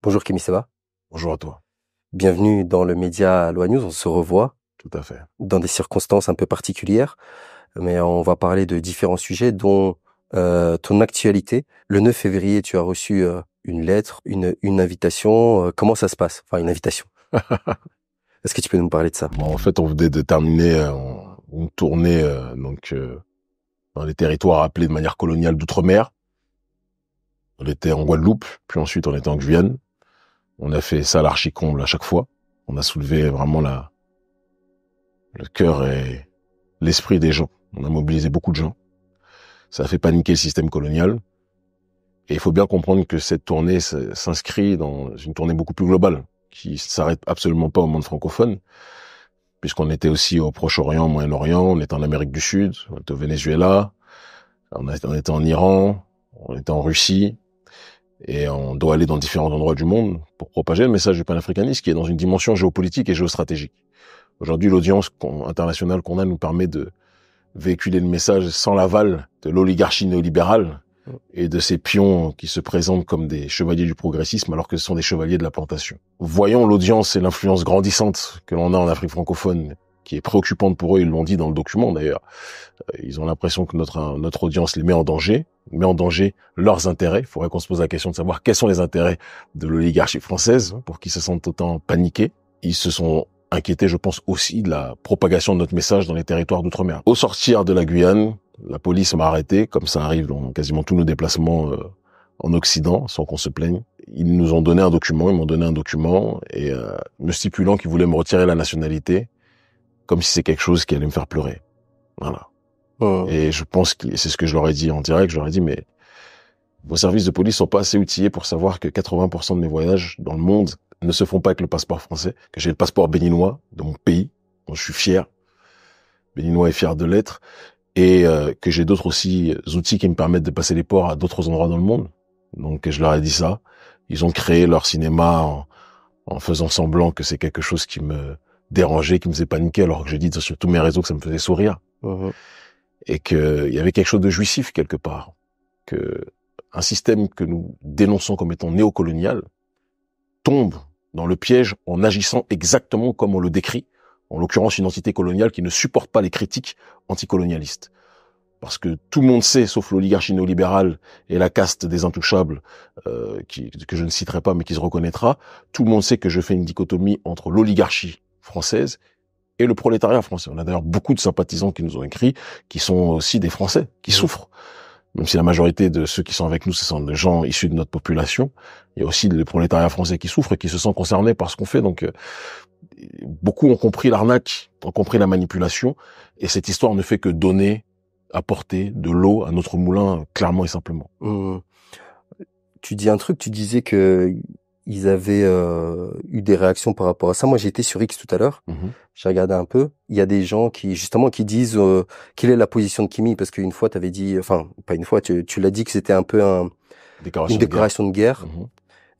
Bonjour Kémy Seba. Bonjour à toi. Bienvenue dans le média Loi News. On se revoit. Tout à fait. Dans des circonstances un peu particulières, mais on va parler de différents sujets, dont euh, ton actualité. Le 9 février, tu as reçu euh, une lettre, une, invitation. Euh, comment ça se passe Enfin, une invitation. Est-ce que tu peux nous parler de ça En fait, on venait de terminer une tournée donc dans les territoires appelés de manière coloniale d'outre-mer. On était en Guadeloupe, puis ensuite on était en Guyane, on a fait ça l'archicomble à chaque fois. On a soulevé vraiment la, le cœur et l'esprit des gens. On a mobilisé beaucoup de gens. Ça a fait paniquer le système colonial. Et il faut bien comprendre que cette tournée s'inscrit dans une tournée beaucoup plus globale, qui s'arrête absolument pas au monde francophone, puisqu'on était aussi au Proche-Orient, au Moyen-Orient, on était en Amérique du Sud, on était au Venezuela, on était en Iran, on était en Russie, et on doit aller dans différents endroits du monde pour propager le message du panafricanisme qui est dans une dimension géopolitique et géostratégique. Aujourd'hui, l'audience internationale qu'on a nous permet de véhiculer le message sans l'aval de l'oligarchie néolibérale et de ces pions qui se présentent comme des chevaliers du progressisme alors que ce sont des chevaliers de la plantation. Voyons l'audience et l'influence grandissante que l'on a en Afrique francophone qui est préoccupante pour eux, ils l'ont dit dans le document d'ailleurs. Euh, ils ont l'impression que notre, euh, notre audience les met en danger, met en danger leurs intérêts. Il faudrait qu'on se pose la question de savoir quels sont les intérêts de l'oligarchie française pour qu'ils se sentent autant paniqués. Ils se sont inquiétés, je pense, aussi de la propagation de notre message dans les territoires d'outre-mer. Au sortir de la Guyane, la police m'a arrêté, comme ça arrive dans quasiment tous nos déplacements euh, en Occident, sans qu'on se plaigne. Ils nous ont donné un document, ils m'ont donné un document, et me stipulant qu'ils voulaient me retirer la nationalité comme si c'est quelque chose qui allait me faire pleurer. Voilà. Oh. Et je pense que c'est ce que je leur ai dit en direct. Je leur ai dit, mais vos services de police sont pas assez outillés pour savoir que 80% de mes voyages dans le monde ne se font pas avec le passeport français, que j'ai le passeport béninois de mon pays, dont je suis fier. Béninois est fier de l'être. Et euh, que j'ai d'autres aussi outils qui me permettent de passer les ports à d'autres endroits dans le monde. Donc je leur ai dit ça. Ils ont créé leur cinéma en faisant semblant que c'est quelque chose qui me dérangé, qui me faisait paniquer, alors que j'ai dit sur tous mes réseaux que ça me faisait sourire. Mhm. et Et qu'il y avait quelque chose de jouissif quelque part. Que un système que nous dénonçons comme étant néocolonial tombe dans le piège en agissant exactement comme on le décrit, en l'occurrence une entité coloniale qui ne supporte pas les critiques anticolonialistes. Parce que tout le monde sait, sauf l'oligarchie néolibérale et la caste des intouchables, euh, qui, que je ne citerai pas mais qui se reconnaîtra, tout le monde sait que je fais une dichotomie entre l'oligarchie française et le prolétariat français. On a d'ailleurs beaucoup de sympathisants qui nous ont écrit, qui sont aussi des Français, qui mm. souffrent. Même si la majorité de ceux qui sont avec nous, ce sont des gens issus de notre population, il y a aussi le prolétariat français qui souffre et qui se sent concerné par ce qu'on fait. Donc, euh, beaucoup ont compris l'arnaque, ont compris la manipulation, et cette histoire ne fait que donner, apporter de l'eau à notre moulin, clairement et simplement. Mm. Tu dis un truc, tu disais que ils avaient euh, eu des réactions par rapport à ça. Moi, j'étais sur X tout à l'heure. Mm-hmm. J'ai regardé un peu. Il y a des gens qui, justement, qui disent euh, quelle est la position de Kimi, parce qu'une fois, tu avais dit, enfin, pas une fois, tu, l'as dit que c'était un peu un, une déclaration de guerre. Mm-hmm.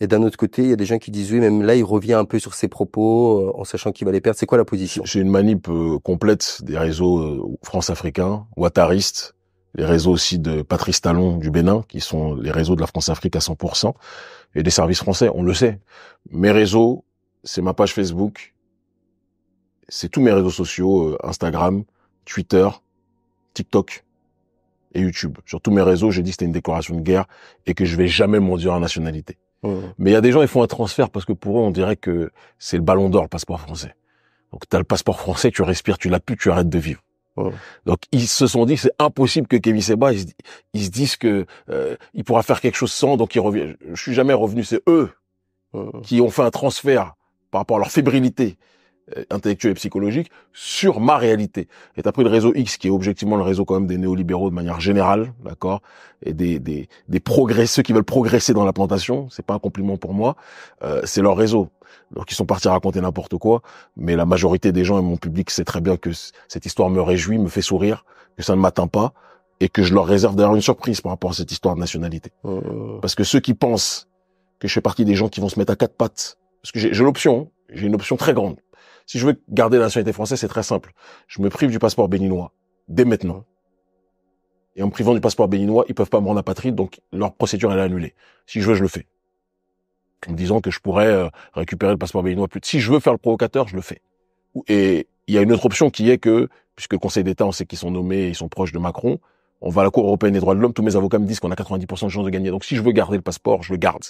Et d'un autre côté, il y a des gens qui disent oui, même là, il revient un peu sur ses propos euh, en sachant qu'il va les perdre. C'est quoi la position J'ai une manip complète des réseaux euh, France-Africains, ouattaristes, les réseaux aussi de Patrice Talon du Bénin, qui sont les réseaux de la France-Afrique à 100%, et des services français, on le sait. Mes réseaux, c'est ma page Facebook, c'est tous mes réseaux sociaux, euh, Instagram, Twitter, TikTok et YouTube. Sur tous mes réseaux, j'ai dit que c'était une décoration de guerre et que je vais jamais dire en nationalité. Mais il y a des gens, ils font un transfert parce que pour eux, on dirait que c'est le ballon d'or, le passeport français. Donc, tu as le passeport français, tu respires, tu l'as plus, tu arrêtes de vivre. Donc ils se sont dit c'est impossible que Kevin Seba, ils, se disent que euh, il pourra faire quelque chose sans, donc il revient. Je suis jamais revenu, c'est eux qui ont fait un transfert par rapport à leur fébrilité euh, intellectuel et psychologique sur ma réalité. Et t'as pris le réseau X, qui est objectivement le réseau quand même des néolibéraux de manière générale, d'accord, et des, des, des progrès, ceux qui veulent progresser dans la plantation, c'est pas un compliment pour moi, euh, c'est leur réseau. Alors ils sont partis raconter n'importe quoi, mais la majorité des gens et mon public sait très bien que cette histoire me réjouit, me fait sourire, que ça ne m'atteint pas, et que je leur réserve d'ailleurs une surprise par rapport à cette histoire de nationalité. Euh, parce que ceux qui pensent que je fais partie des gens qui vont se mettre à quatre pattes, parce que j'ai l'option, j'ai une option très grande, si je veux garder la nationalité française, c'est très simple. Je me prive du passeport béninois dès maintenant. Et en me privant du passeport béninois, ils peuvent pas me rendre patrie, donc leur procédure elle est annulée. Si je veux, je le fais. En me disant que je pourrais euh, récupérer le passeport béninois plus. Si je veux faire le provocateur, je le fais. Et il y a une autre option qui est que, puisque Conseil d'État, on sait qu'ils sont nommés, ils sont proches de Macron, on va à la Cour européenne des droits de l'homme, tous mes avocats me disent qu'on a 90% de chances de gagner. Donc si je veux garder le passeport, je le garde.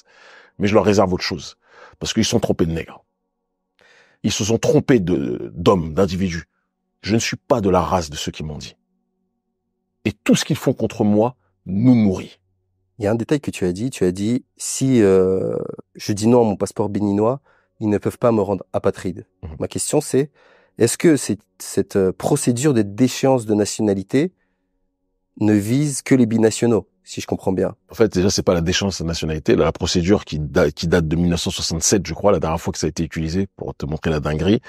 Mais je leur réserve autre chose. Parce qu'ils sont trompés de nègres. Ils se sont trompés d'hommes, d'individus. Je ne suis pas de la race de ceux qui m'ont dit. Et tout ce qu'ils font contre moi nous nourrit. Il y a un détail que tu as dit. Tu as dit si euh, je dis non à mon passeport béninois, ils ne peuvent pas me rendre apatride. Mhm. Ma question c'est est-ce que cette, cette euh, procédure de déchéance de nationalité ne vise que les binationaux si je comprends bien. En fait, déjà, c'est pas la déchéance de nationalité, la procédure qui, qui date de 1967, je crois, la dernière fois que ça a été utilisé pour te montrer la dinguerie,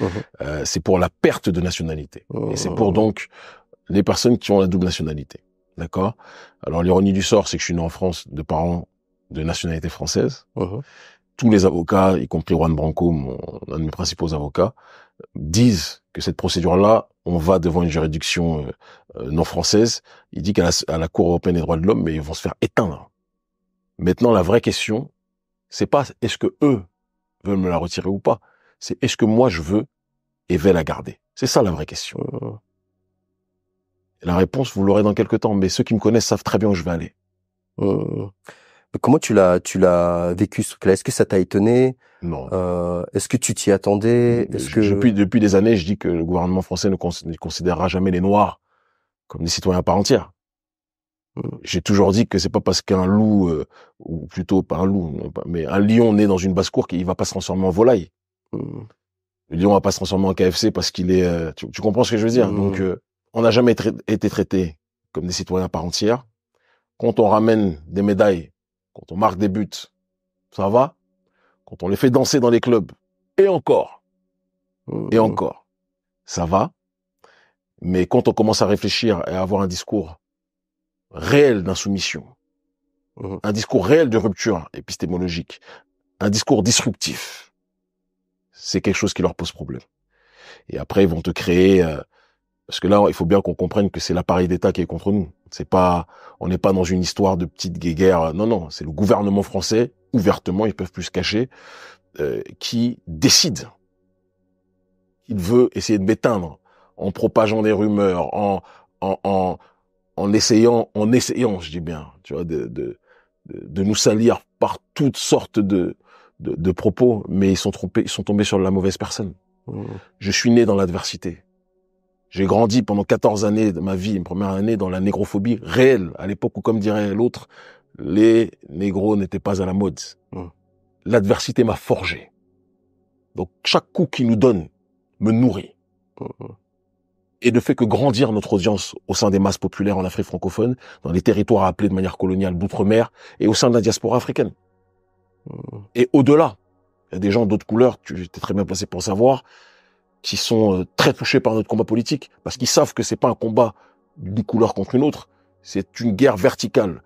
euh, c'est pour la perte de nationalité. Et c'est pour donc les personnes qui ont la double nationalité. D'accord Alors l'ironie du sort, c'est que je suis né en France de parents de nationalité française. Tous les avocats, y compris Juan Branco, un de mes principaux avocats, disent que cette procédure-là, on va devant une juridiction euh, euh, non française. Il dit qu'à la, la Cour européenne des droits de l'homme, mais ils vont se faire éteindre. Maintenant, la vraie question, c'est pas est-ce que eux veulent me la retirer ou pas. C'est est-ce que moi je veux et vais la garder. C'est ça la vraie question. La réponse, vous l'aurez dans quelques temps, mais ceux qui me connaissent savent très bien où je vais aller. Euh, Comment tu l'as tu l'as vécu là Est-ce que ça t'a étonné Non. Euh, est-ce que tu t'y attendais Est-ce que depuis depuis des années, je dis que le gouvernement français ne, considérera jamais les Noirs comme des citoyens à part entière. Mmh. J'ai toujours dit que c'est pas parce qu'un loup, euh, ou plutôt pas un loup, mais un lion né dans une basse-cour qu'il va pas se transformer en volaille. Mmh. Le lion va pas se transformer en KFC parce qu'il est. Euh, tu, comprends ce que je veux dire Donc, mmh. on n'a jamais été traité comme des citoyens à part entière. Quand on ramène des médailles quand on marque des buts, ça va. Quand on les fait danser dans les clubs, et encore, euh, et euh. encore, ça va. Mais quand on commence à réfléchir et à avoir un discours réel d'insoumission, euh. un discours réel de rupture épistémologique, un discours disruptif, c'est quelque chose qui leur pose problème. Et après, ils vont te créer, parce que là, il faut bien qu'on comprenne que c'est l'appareil d'État qui est contre nous. C'est pas, on n'est pas dans une histoire de petite guéguerre. Non, non, c'est le gouvernement français, ouvertement, ils peuvent plus se cacher, euh, qui décide. Il veut essayer de m'éteindre en propageant des rumeurs, en, en, en, essayant, en essayant, je dis bien, tu vois, de, de, de nous salir par toutes sortes de, de, propos, mais ils sont trompés, ils sont tombés sur la mauvaise personne. Mmh. Je suis né dans l'adversité. J'ai grandi pendant 14 années de ma vie, une première année, dans la négrophobie réelle, à l'époque où, comme dirait l'autre, les négros n'étaient pas à la mode. Hum. L'adversité m'a forgé. Donc chaque coup qu'il nous donne me nourrit. Hum, hum. Et ne fait que grandir notre audience au sein des masses populaires en Afrique francophone, dans les territoires appelés de manière coloniale boutre mer et au sein de la diaspora africaine. Et au-delà, il y a des gens d'autres couleurs, tu étais très bien placé pour savoir, qui sont euh, très touchés par notre combat politique, parce qu'ils savent que c'est pas un combat d'une couleur contre une autre, c'est une guerre verticale.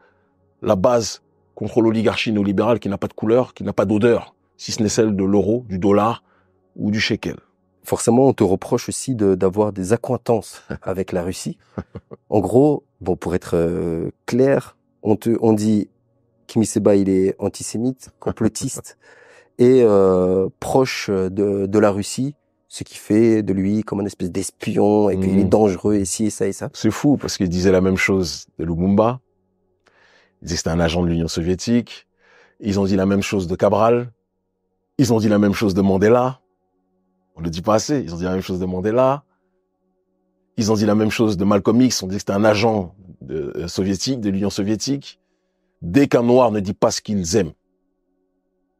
La base contre l'oligarchie néolibérale qui n'a pas de couleur, qui n'a pas d'odeur, si ce n'est celle de l'euro, du dollar ou du shekel. Forcément, on te reproche aussi d'avoir des accointances avec la Russie. En gros, bon, pour être euh, clair, on te, on dit Kimi Seba, il est antisémite, complotiste et euh, proche de, de la Russie ce qui fait de lui comme une espèce d'espion et qu'il est mmh. dangereux ici et ça et ça. C'est fou parce qu'ils disait la même chose de Lumumba. Il disait c'était un agent de l'Union soviétique. Ils ont dit la même chose de Cabral. Ils ont dit la même chose de Mandela. On le dit pas assez. Ils ont dit la même chose de Mandela. Ils ont dit la même chose de Malcolm X. On dit que c'était un agent de, euh, soviétique, de l'Union soviétique. Dès qu'un noir ne dit pas ce qu'ils aiment,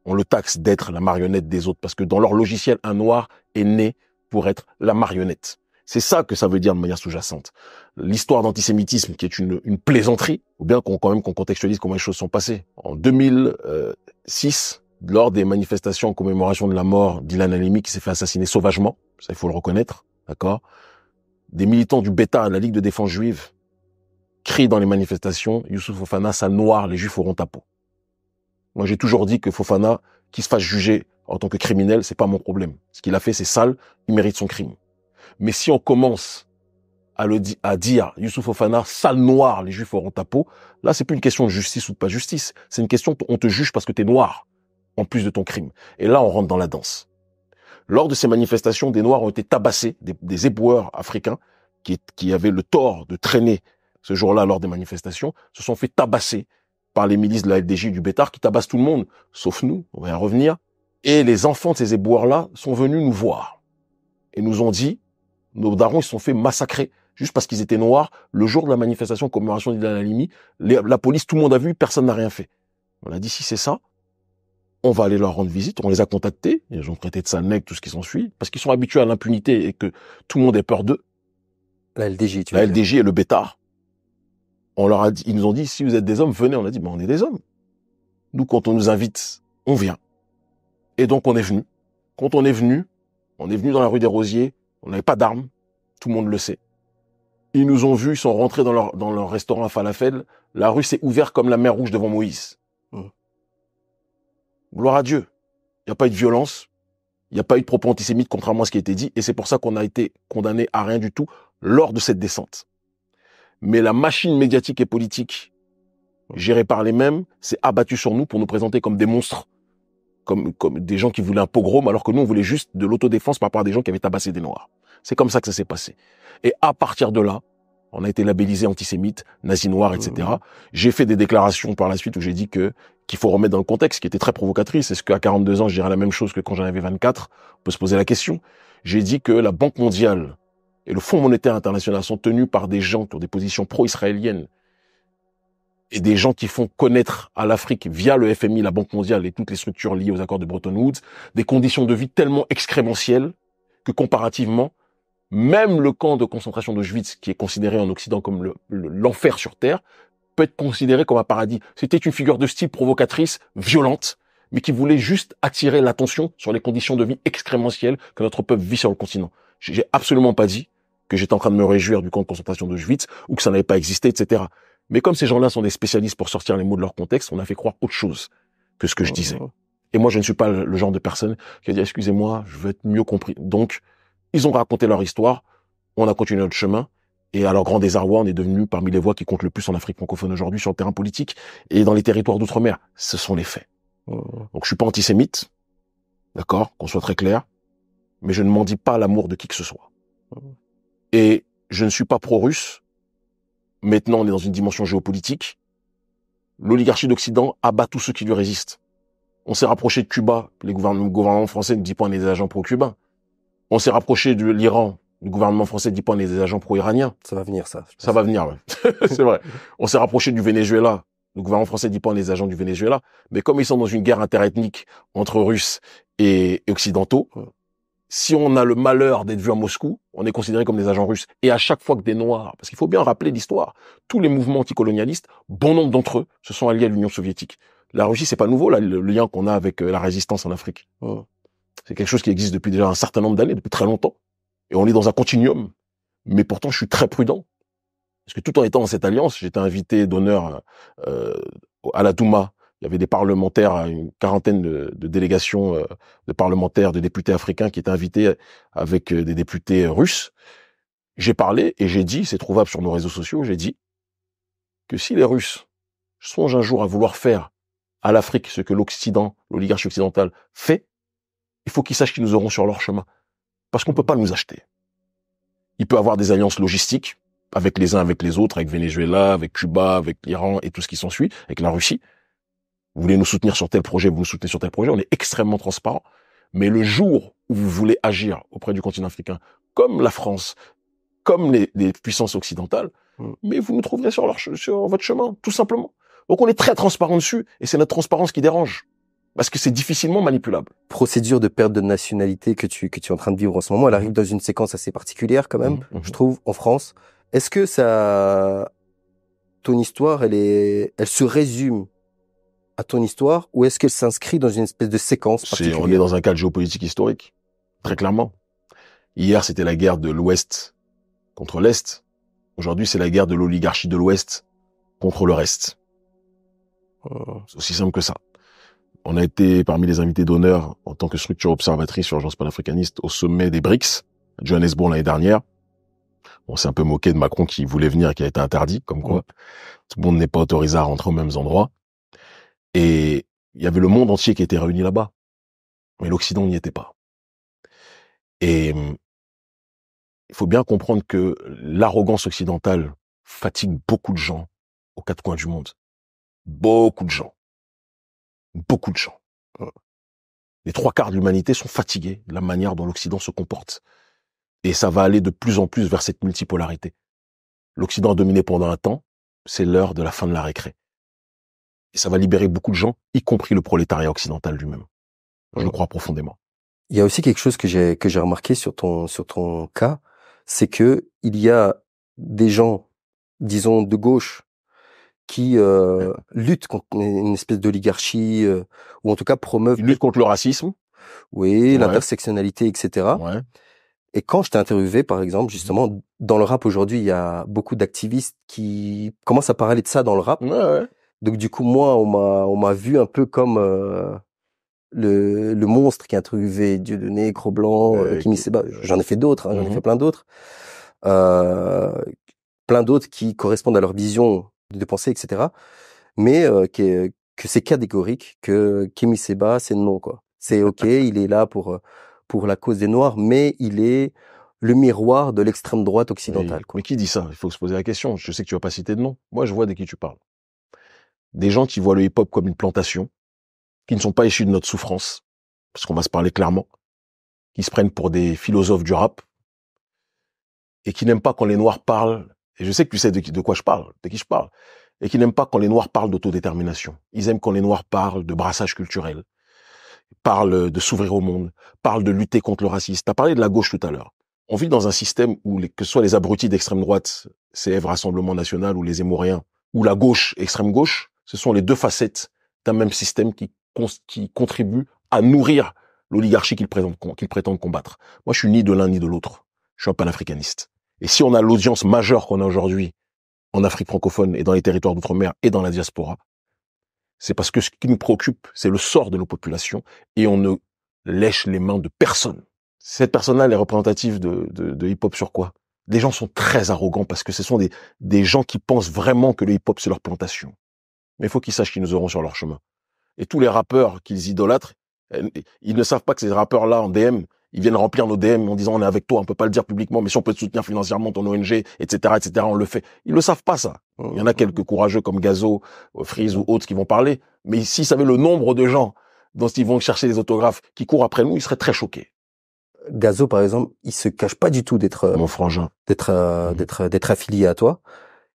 on le taxe d'être la marionnette des autres, parce que dans leur logiciel, un noir est né pour être la marionnette. C'est ça que ça veut dire de manière sous-jacente. L'histoire d'antisémitisme, qui est une, plaisanterie, ou bien qu'on quand même qu'on contextualise comment les choses sont passées. En 2006, lors des manifestations en commémoration de la mort d'Ilan Halimi, qui s'est fait assassiner sauvagement, ça il faut le reconnaître, d'accord. Des militants du Beta, la Ligue de défense juive, crient dans les manifestations Youssouf Ofana, ça noir, les juifs auront ta peau. Moi, j'ai toujours dit que Fofana, qui se fasse juger en tant que criminel, c'est pas mon problème. Ce qu'il a fait, c'est sale, il mérite son crime. Mais si on commence à le à dire Youssouf Fofana, sale noir, les juifs auront ta peau, là, c'est plus une question de justice ou de pas justice. C'est une question, on te juge parce que t'es noir, en plus de ton crime. Et là, on rentre dans la danse. Lors de ces manifestations, des noirs ont été tabassés, des, éboueurs africains qui avaient le tort de traîner ce jour-là lors des manifestations, se sont fait tabasser par les milices de la LDG du Bétard qui tabassent tout le monde, sauf nous, on va y revenir. Et les enfants de ces éboueurs-là sont venus nous voir et nous ont dit, nos darons, ils se sont fait massacrer juste parce qu'ils étaient noirs. Le jour de la manifestation commémoration d'Ilan Alimi, la police, tout le monde a vu, personne n'a rien fait. On a dit, si c'est ça, on va aller leur rendre visite. On les a contactés. Ils ont traité de ça nègre, tout ce qui s'ensuit, parce qu'ils sont habitués à l'impunité et que tout le monde est peur d'eux. La LDJ, tu La et le bétard on leur a dit, ils nous ont dit, si vous êtes des hommes, venez. On a dit, mais ben, on est des hommes. Nous, quand on nous invite, on vient. Et donc, on est venu. Quand on est venu, on est venu dans la rue des Rosiers, on n'avait pas d'armes, tout le monde le sait. Ils nous ont vus, ils sont rentrés dans leur, dans leur restaurant à Falafel, la rue s'est ouverte comme la mer rouge devant Moïse. Mmh. Gloire à Dieu. Il n'y a pas eu de violence, il n'y a pas eu de propos antisémites, contrairement à ce qui a été dit, et c'est pour ça qu'on a été condamné à rien du tout lors de cette descente mais la machine médiatique et politique, gérée par les mêmes, s'est abattue sur nous pour nous présenter comme des monstres, comme, comme des gens qui voulaient un pogrom, alors que nous, on voulait juste de l'autodéfense par rapport à des gens qui avaient tabassé des Noirs. C'est comme ça que ça s'est passé. Et à partir de là, on a été labellisé antisémite, nazis noirs, etc. J'ai fait des déclarations par la suite où j'ai dit que qu'il faut remettre dans le contexte, qui était très provocatrice. Est-ce qu'à 42 ans, je dirais la même chose que quand j'en avais 24 On peut se poser la question. J'ai dit que la Banque mondiale et le Fonds monétaire international sont tenus par des gens qui ont des positions pro-israéliennes et des gens qui font connaître à l'Afrique via le FMI, la Banque mondiale et toutes les structures liées aux accords de Bretton Woods des conditions de vie tellement excrémentielles que comparativement, même le camp de concentration de d'Auschwitz, qui est considéré en Occident comme l'enfer le, sur Terre, peut être considéré comme un paradis. C'était une figure de style provocatrice, violente, mais qui voulait juste attirer l'attention sur les conditions de vie excrémentielles que notre peuple vit sur le continent. J'ai absolument pas dit que j'étais en train de me réjouir du camp de concentration d'Auschwitz ou que ça n'avait pas existé, etc. Mais comme ces gens-là sont des spécialistes pour sortir les mots de leur contexte, on a fait croire autre chose que ce que je oh, disais. Oh, oh. Et moi, je ne suis pas le genre de personne qui a dit, excusez-moi, je veux être mieux compris. Donc, ils ont raconté leur histoire, on a continué notre chemin, et à leur grand désarroi, on est devenu parmi les voix qui comptent le plus en Afrique francophone aujourd'hui sur le terrain politique et dans les territoires d'outre-mer. Ce sont les faits. Donc, je suis pas antisémite, d'accord, qu'on soit très clair, mais je ne m'en dis pas l'amour de qui que ce soit. Et je ne suis pas pro-russe. Maintenant, on est dans une dimension géopolitique. L'oligarchie d'Occident abat tous ceux qui lui résistent. On s'est rapproché de Cuba. le gouvernement français ne dit pas on est des agents pro-cubains. On s'est rapproché de l'Iran. Le gouvernement français ne dit pas on est des agents pro-iraniens. Ça va venir, ça. Ça va venir, ouais. c'est vrai. On s'est rapproché du Venezuela. Le gouvernement français ne dit pas on est des agents du Venezuela. Mais comme ils sont dans une guerre interethnique entre Russes et Occidentaux, si on a le malheur d'être vu à Moscou, on est considéré comme des agents russes. Et à chaque fois que des Noirs, parce qu'il faut bien rappeler l'histoire, tous les mouvements anticolonialistes, bon nombre d'entre eux se sont alliés à l'Union soviétique. La Russie, c'est pas nouveau, le lien qu'on a avec euh, la résistance en Afrique. Oh. C'est quelque chose qui existe depuis déjà un certain nombre d'années, depuis très longtemps. Et on est dans un continuum. Mais pourtant, je suis très prudent. Parce que tout en étant dans cette alliance, j'étais invité d'honneur euh, à la Douma il y avait des parlementaires, hein, une quarantaine de, délégations euh, de parlementaires, de députés africains qui étaient invités euh, avec euh, des députés russes. J'ai parlé et j'ai dit, c'est trouvable sur nos réseaux sociaux, j'ai dit que si les Russes songent un jour à vouloir faire à l'Afrique ce que l'Occident, l'oligarchie occidentale fait, il faut qu'ils sachent qu'ils nous auront sur leur chemin. Parce qu'on ne peut pas nous acheter. Il peut avoir des alliances logistiques avec les uns, avec les autres, avec Venezuela, avec Cuba, avec l'Iran et tout ce qui s'ensuit, avec la Russie. Vous voulez nous soutenir sur tel projet, vous nous soutenez sur tel projet. On est extrêmement transparent. Mais le jour où vous voulez agir auprès du continent africain, comme la France, comme les, puissances occidentales, mm. mais vous nous trouverez sur, leur, sur votre chemin, tout simplement. Donc on est très transparent dessus, et c'est notre transparence qui dérange parce que c'est difficilement manipulable. Procédure de perte de nationalité que tu que tu es en train de vivre en ce moment, elle arrive dans une séquence assez particulière quand même, mm, mm-hmm. je trouve, en France. Est-ce que ça, ton histoire, elle est, elle se résume à ton histoire ou est-ce qu'elle s'inscrit dans une espèce de séquence particulière On est dans un cadre géopolitique historique, très clairement. Hier, c'était la guerre de l'Ouest contre l'Est. Aujourd'hui, c'est la guerre de l'oligarchie de l'Ouest contre le reste. Oh. C'est aussi simple que ça. On a été parmi les invités d'honneur en tant que structure observatrice sur l'agence panafricaniste au sommet des BRICS, à Johannesburg l'année dernière. On s'est un peu moqué de Macron qui voulait venir et qui a été interdit, comme quoi tout le monde n'est pas autorisé à rentrer aux mêmes endroits. Et il y avait le monde entier qui était réuni là-bas. Mais l'Occident n'y était pas. Et hum, il faut bien comprendre que l'arrogance occidentale fatigue beaucoup de gens aux quatre coins du monde. Beaucoup de gens. Beaucoup de gens. Euh, les trois quarts de l'humanité sont fatigués de la manière dont l'Occident se comporte. Et ça va aller de plus en plus vers cette multipolarité. L'Occident a dominé pendant un temps, c'est l'heure de la fin de la récré. Et ça va libérer beaucoup de gens, y compris le prolétariat occidental lui-même. Je le crois profondément. Il y a aussi quelque chose que j'ai que j'ai remarqué sur ton sur ton cas, c'est que il y a des gens, disons de gauche, qui euh, luttent contre une espèce d'oligarchie euh, ou en tout cas promeuvent. lutte contre le racisme. Oui, l'intersectionnalité, etc. Et quand je t'ai interviewé, par exemple, justement, mm-hmm. dans le rap aujourd'hui, il y a beaucoup d'activistes qui commencent à parler de ça dans le rap. ouais. Donc du coup, moi, on m'a on m'a vu un peu comme euh, le, monstre qui a trouvé Dieudonné, Cro-Blanc, Kimi euh, Seba. J'en ai fait d'autres, hein, j'en ai mmh fait plein d'autres. Euh, plein d'autres qui correspondent à leur vision de pensée, etc. Mais que, que c'est catégorique, que Kimi Seba, c'est non, quoi. C'est OK, il est là pour, pour la cause des Noirs, mais il est le miroir de l'extrême droite occidentale. Quoi. Mais qui dit ça Il faut se poser la question. Je sais que tu vas pas citer de nom. Moi, je vois de qui tu parles des gens qui voient le hip-hop comme une plantation, qui ne sont pas issus de notre souffrance, parce qu'on va se parler clairement, qui se prennent pour des philosophes du rap, et qui n'aiment pas quand les Noirs parlent, et je sais que tu sais de, quoi je parle, de qui je parle, et qui n'aiment pas quand les Noirs parlent d'autodétermination. Ils aiment quand les Noirs parlent de brassage culturel, parlent de s'ouvrir au monde, parlent de lutter contre le racisme. Tu as parlé de la gauche tout à l'heure. On vit dans un système où, que ce soit les abrutis d'extrême droite, CF Rassemblement National, ou les émouriens ou la gauche, extrême gauche, ce sont les deux facettes d'un même système qui, qui contribue à nourrir l'oligarchie qu'ils prétendent combattre. Moi, je suis ni de l'un ni de l'autre. Je suis un panafricaniste. Et si on a l'audience majeure qu'on a aujourd'hui en Afrique francophone et dans les territoires d'outre-mer et dans la diaspora, c'est parce que ce qui nous préoccupe, c'est le sort de nos populations et on ne lèche les mains de personne. Cette personne-là, elle est représentative de, hip-hop sur quoi Les gens sont très arrogants parce que ce sont des, des gens qui pensent vraiment que le hip-hop, c'est leur plantation. Mais il faut qu'ils sachent qu'ils nous auront sur leur chemin. Et tous les rappeurs qu'ils idolâtrent, eh, ils ne savent pas que ces rappeurs-là en DM, ils viennent remplir nos DM en disant on est avec toi, on peut pas le dire publiquement, mais si on peut te soutenir financièrement ton ONG, etc., etc., on le fait. Ils le savent pas ça. Il y en a quelques mhm. courageux comme Gazo, euh, Freeze ou autres qui vont parler, mais s'ils savaient le nombre de gens dont ils vont chercher des autographes qui courent après nous, ils seraient très choqués. Gazo, par exemple, il se cache pas du tout d'être euh, mon frangin, d'être euh, mmh. d'être d'être affilié à toi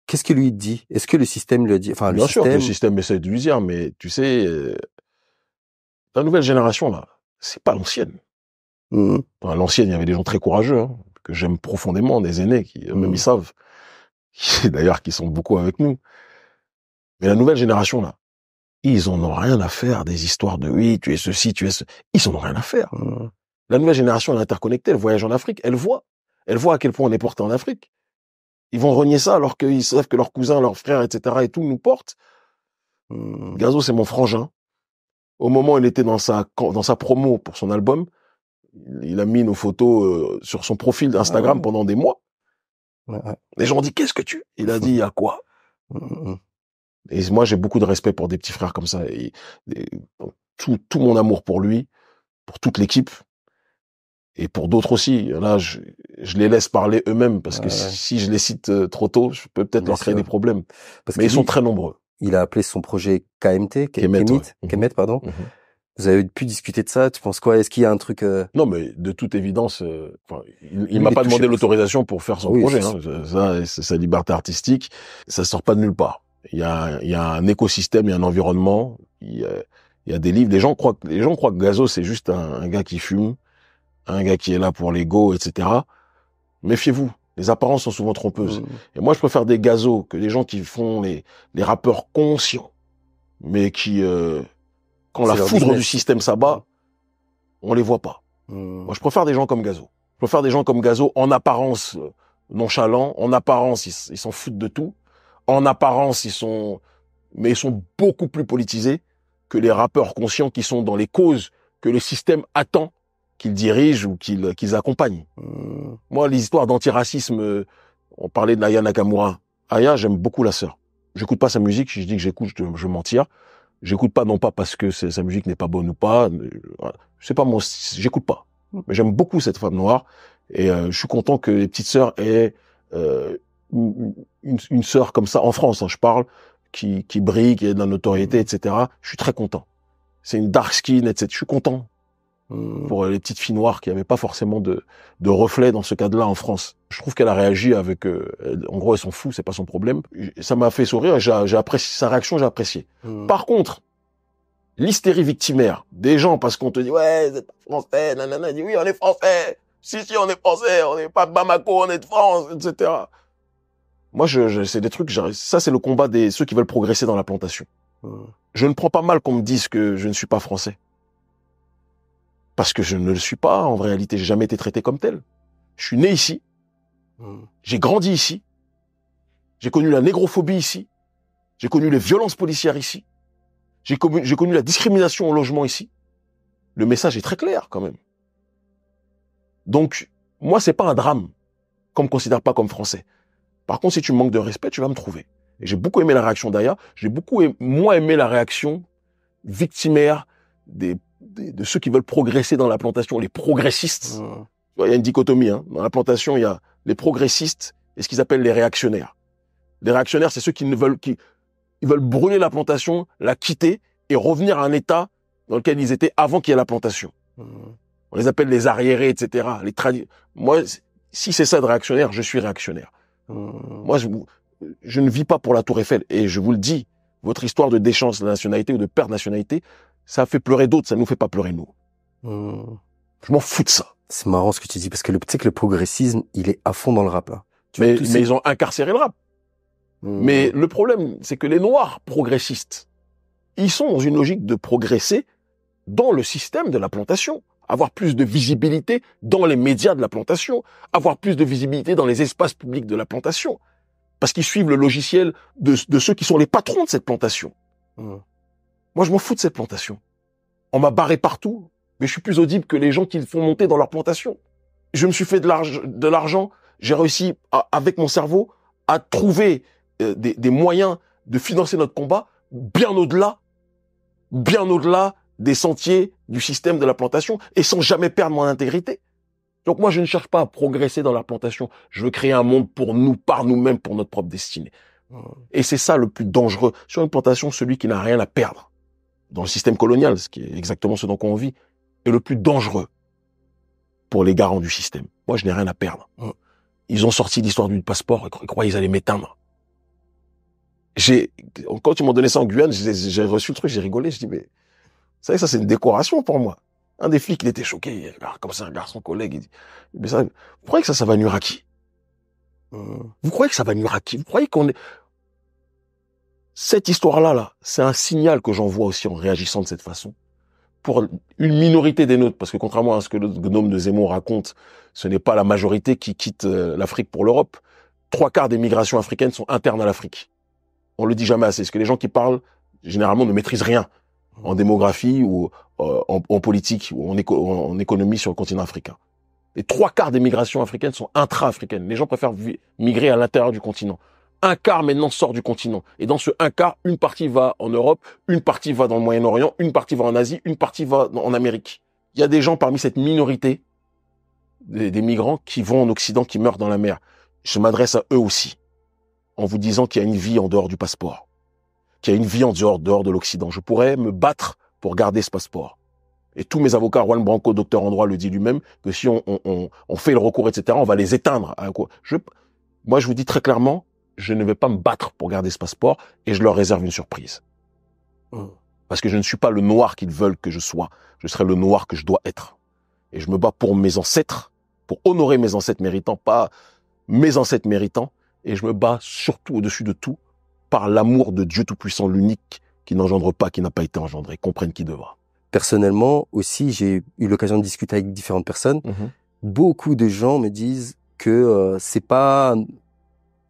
qu'est-ce que lui dit Est-ce que le système lui a dit le Bien système... sûr que le système essaie de lui dire, mais tu sais, euh, la nouvelle génération, là, c'est pas l'ancienne. Mmh. l'ancienne, il y avait des gens très courageux, hein, que j'aime profondément, des aînés, qui eux-mêmes, mmh. ils savent, d'ailleurs, qui sont beaucoup avec nous. Mais la nouvelle génération, là, ils n'en ont rien à faire des histoires de oui, tu es ceci, tu es ce... Ils n'en ont rien à faire. Mmh. La nouvelle génération, est interconnectée, elle voyage en Afrique, elle voit. Elle voit à quel point on est porté en Afrique. Ils vont renier ça alors qu'ils savent que leurs cousins, leurs frères, etc. et tout nous portent. Hum, Gazo, c'est mon frangin. Au moment où il était dans sa, dans sa promo pour son album, il a mis nos photos euh, sur son profil d'Instagram ah pendant des mois. Les gens ont dit, qu'est-ce que tu Il a dit, à quoi hum, hum, Et moi, j'ai beaucoup de respect pour des petits frères comme ça. tout, tout mon amour pour lui, pour toute l'équipe, et pour d'autres aussi. Là, je, je, les laisse parler eux-mêmes parce que si, je les cite euh, trop tôt, je peux peut-être leur créer des problèmes. Parce Mais ils sont très nombreux. Il a appelé son projet KMT, mhm. Kemet, pardon. Mhm. Vous avez pu discuter de ça. Tu penses quoi Est-ce qu'il y a un truc euh, Non, mais de toute évidence, euh, il, il m'a pas demandé l'autorisation pour faire son projet. Hein. Ça, sa liberté artistique. Ça sort pas de nulle part. Il y a, il y a un écosystème, il y a un environnement. Il y a, des livres. Les gens croient, les gens croient que Gazo c'est juste un, gars qui fume un gars qui est là pour l'ego, etc. Méfiez-vous. Les apparences sont souvent trompeuses. Mm. Et moi, je préfère des gazos que des gens qui font les, les rappeurs conscients, mais qui, euh, quand la foudre du système s'abat, on les voit pas. Mm. Moi, je préfère des gens comme Gazo. Je préfère des gens comme Gazo en apparence euh, nonchalants, en apparence ils s'en foutent de tout, en apparence ils sont, mais ils sont beaucoup plus politisés que les rappeurs conscients qui sont dans les causes que le système attend qu'ils dirigent ou qu'ils euh, qu'ils accompagnent. Euh, moi, les histoires d'antiracisme, euh, on parlait de Nakamura. Aya, j'aime beaucoup la sœur. J'écoute pas sa musique, si je dis que j'écoute, je, je m'en tire. J'écoute pas non pas parce que sa musique n'est pas bonne ou pas, Je sais pas mon, j'écoute pas. Mais j'aime beaucoup cette femme noire et je suis content que les petites sœurs aient une, une, sœur comme ça en France, hein, je parle, qui, qui brille, qui est de la notoriété, etc. Je suis très content. C'est une dark skin, etc. Je suis content. Mmh. pour euh, les petites filles noires qui n'avaient pas forcément de, de reflet dans ce cadre-là en France. Je trouve qu'elle a réagi avec, euh, en gros, elle s'en fout, c'est pas son problème. Ça m'a fait sourire, j'ai apprécié sa réaction, j'ai apprécié. Mmh. Par contre, l'hystérie victimaire des gens parce qu'on te dit ouais, c'est pas français, nanana, oui, on est français. Si, si, on est français, on n'est pas de Bamako, on est de France, etc. Moi, je, je c'est des trucs, ça, c'est le combat des ceux qui veulent progresser dans la plantation. Mmh. Je ne prends pas mal qu'on me dise que je ne suis pas français. Parce que je ne le suis pas, en réalité, j'ai jamais été traité comme tel. Je suis né ici. Hmm. J'ai grandi ici. J'ai connu la négrophobie ici. J'ai connu les violences policières ici. J'ai connu, connu la discrimination au logement ici. Le message est très clair quand même. Donc, moi, c'est pas un drame qu'on me considère pas comme français. Par contre, si tu manques de respect, tu vas me trouver. Et j'ai beaucoup aimé la réaction d'Aya. J'ai beaucoup, moins aimé la réaction victimaire des de ceux qui veulent progresser dans la plantation, les progressistes. Il y a une dichotomie. Hein. Dans la plantation, il y a les progressistes et ce qu'ils appellent les réactionnaires. Les réactionnaires, c'est ceux qui ne veulent qui ils veulent brûler la plantation, la quitter et revenir à un état dans lequel ils étaient avant qu'il y ait la plantation. On les appelle les arriérés, etc. Les tradi Moi, si c'est ça de réactionnaire, je suis réactionnaire. Moi, je, ne vis pas pour la Tour Eiffel et je vous le dis, votre histoire de déchance de nationalité ou de perte de nationalité, ça fait pleurer d'autres, ça nous fait pas pleurer nous. Euh. Je m'en fous de ça. C'est marrant ce que tu dis parce que le, tu sais que le progressisme, il est à fond dans le rap mais, ils ont incarcéré le rap. Mmh. Mais le problème, c'est que les noirs progressistes, ils sont dans une logique de progresser dans le système de la plantation, avoir plus de visibilité dans les médias de la plantation, avoir plus de visibilité dans les espaces publics de la plantation, parce qu'ils suivent le logiciel de, ceux qui sont les patrons de cette plantation. Mmh. Moi, je m'en fous de cette plantation. On m'a barré partout, mais je suis plus audible que les gens qui le font monter dans leur plantation. Je me suis fait de l'argent. J'ai réussi, avec mon cerveau, à trouver euh, des, des moyens de financer notre combat bien au-delà, bien au-delà des sentiers du système de la plantation et sans jamais perdre mon intégrité. Donc moi, je ne cherche pas à progresser dans la plantation. Je veux créer un monde pour nous, par nous-mêmes, pour notre propre destinée. Mmh. Et c'est ça le plus dangereux. Sur une plantation, celui qui n'a rien à perdre dans le système colonial, ce qui est exactement ce dont on vit, est le plus dangereux pour les garants du système. Moi, je n'ai rien à perdre. Ils ont sorti l'histoire du passeport, ils croyaient qu'ils allaient m'éteindre. J'ai, quand ils m'ont donné ça en Guyane, j'ai reçu le truc, j'ai rigolé, je dis, mais, vous savez, ça, c'est une décoration pour moi. Un des flics, il était choqué, comme ça, un garçon collègue, il dit, mais ça, vous croyez que ça, ça va nuire à qui? Euh. Vous croyez que ça va nuire à qui? Vous croyez qu'on est, cette histoire-là, là, c'est un signal que j'envoie aussi en réagissant de cette façon pour une minorité des nôtres, parce que contrairement à ce que le gnome de Zemmour raconte, ce n'est pas la majorité qui quitte euh, l'Afrique pour l'Europe. Trois quarts des migrations africaines sont internes à l'Afrique. On le dit jamais assez, parce que les gens qui parlent généralement ne maîtrisent rien en démographie ou euh, en, politique ou en, économie sur le continent africain. Et trois quarts des migrations africaines sont intra-africaines. Les gens préfèrent migrer à l'intérieur du continent un quart maintenant sort du continent. Et dans ce un quart, une partie va en Europe, une partie va dans le Moyen-Orient, une partie va en Asie, une partie va en Amérique. Il y a des gens parmi cette minorité des, migrants qui vont en Occident, qui meurent dans la mer. Je m'adresse à eux aussi, en vous disant qu'il y a une vie en dehors du passeport, qu'il y a une vie en dehors, dehors de l'Occident. Je pourrais me battre pour garder ce passeport. Et tous mes avocats, Juan Branco, docteur en droit, le dit lui-même, que si on, fait le recours, etc., on va les éteindre. Ah, moi, je vous dis très clairement, je ne vais pas me battre pour garder ce passeport et je leur réserve une surprise. Mmh. Parce que je ne suis pas le noir qu'ils veulent que je sois. Je serai le noir que je dois être. Et je me bats pour mes ancêtres, pour honorer mes ancêtres méritants, pas mes ancêtres méritants. Et je me bats surtout au-dessus de tout par l'amour de Dieu Tout-Puissant, l'unique, qui n'engendre pas, qui n'a pas été engendré. Comprenne qui devra. Personnellement aussi, j'ai eu l'occasion de discuter avec différentes personnes. Mmh Beaucoup de gens me disent que euh, c'est pas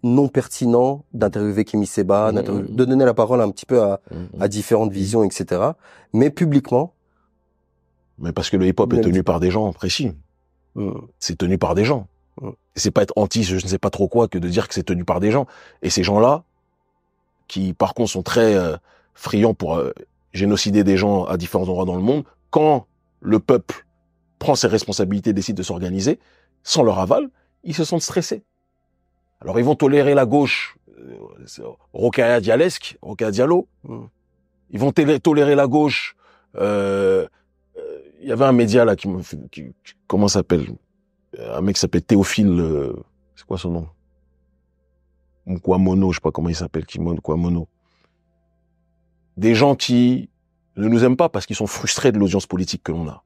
non pertinent d'interviewer Kimi Seba, mmh, mmh. de donner la parole un petit peu à, mmh, différentes visions, etc. Mais publiquement. Mais parce que le hip-hop est tenu par des gens précis. C'est tenu par des gens. C'est pas être anti, je ne sais pas trop quoi, que de dire que c'est tenu par des gens. Et ces gens-là, qui par contre sont très euh, friands pour euh, génocider des gens à différents endroits dans le monde, quand le peuple prend ses responsabilités, décide de s'organiser, sans leur aval, ils se sentent stressés. Alors ils vont tolérer la gauche, euh, Dialesque, Rokaya Diallo. Hmm. Ils vont tolérer la gauche. Il euh, euh, y avait un média là qui comment s'appelle euh, Un mec qui s'appelle Théophile. c'est quoi son nom Mono, je sais pas comment il s'appelle, Mono. Des gens qui ne nous aiment pas parce qu'ils sont frustrés de l'audience politique que l'on a.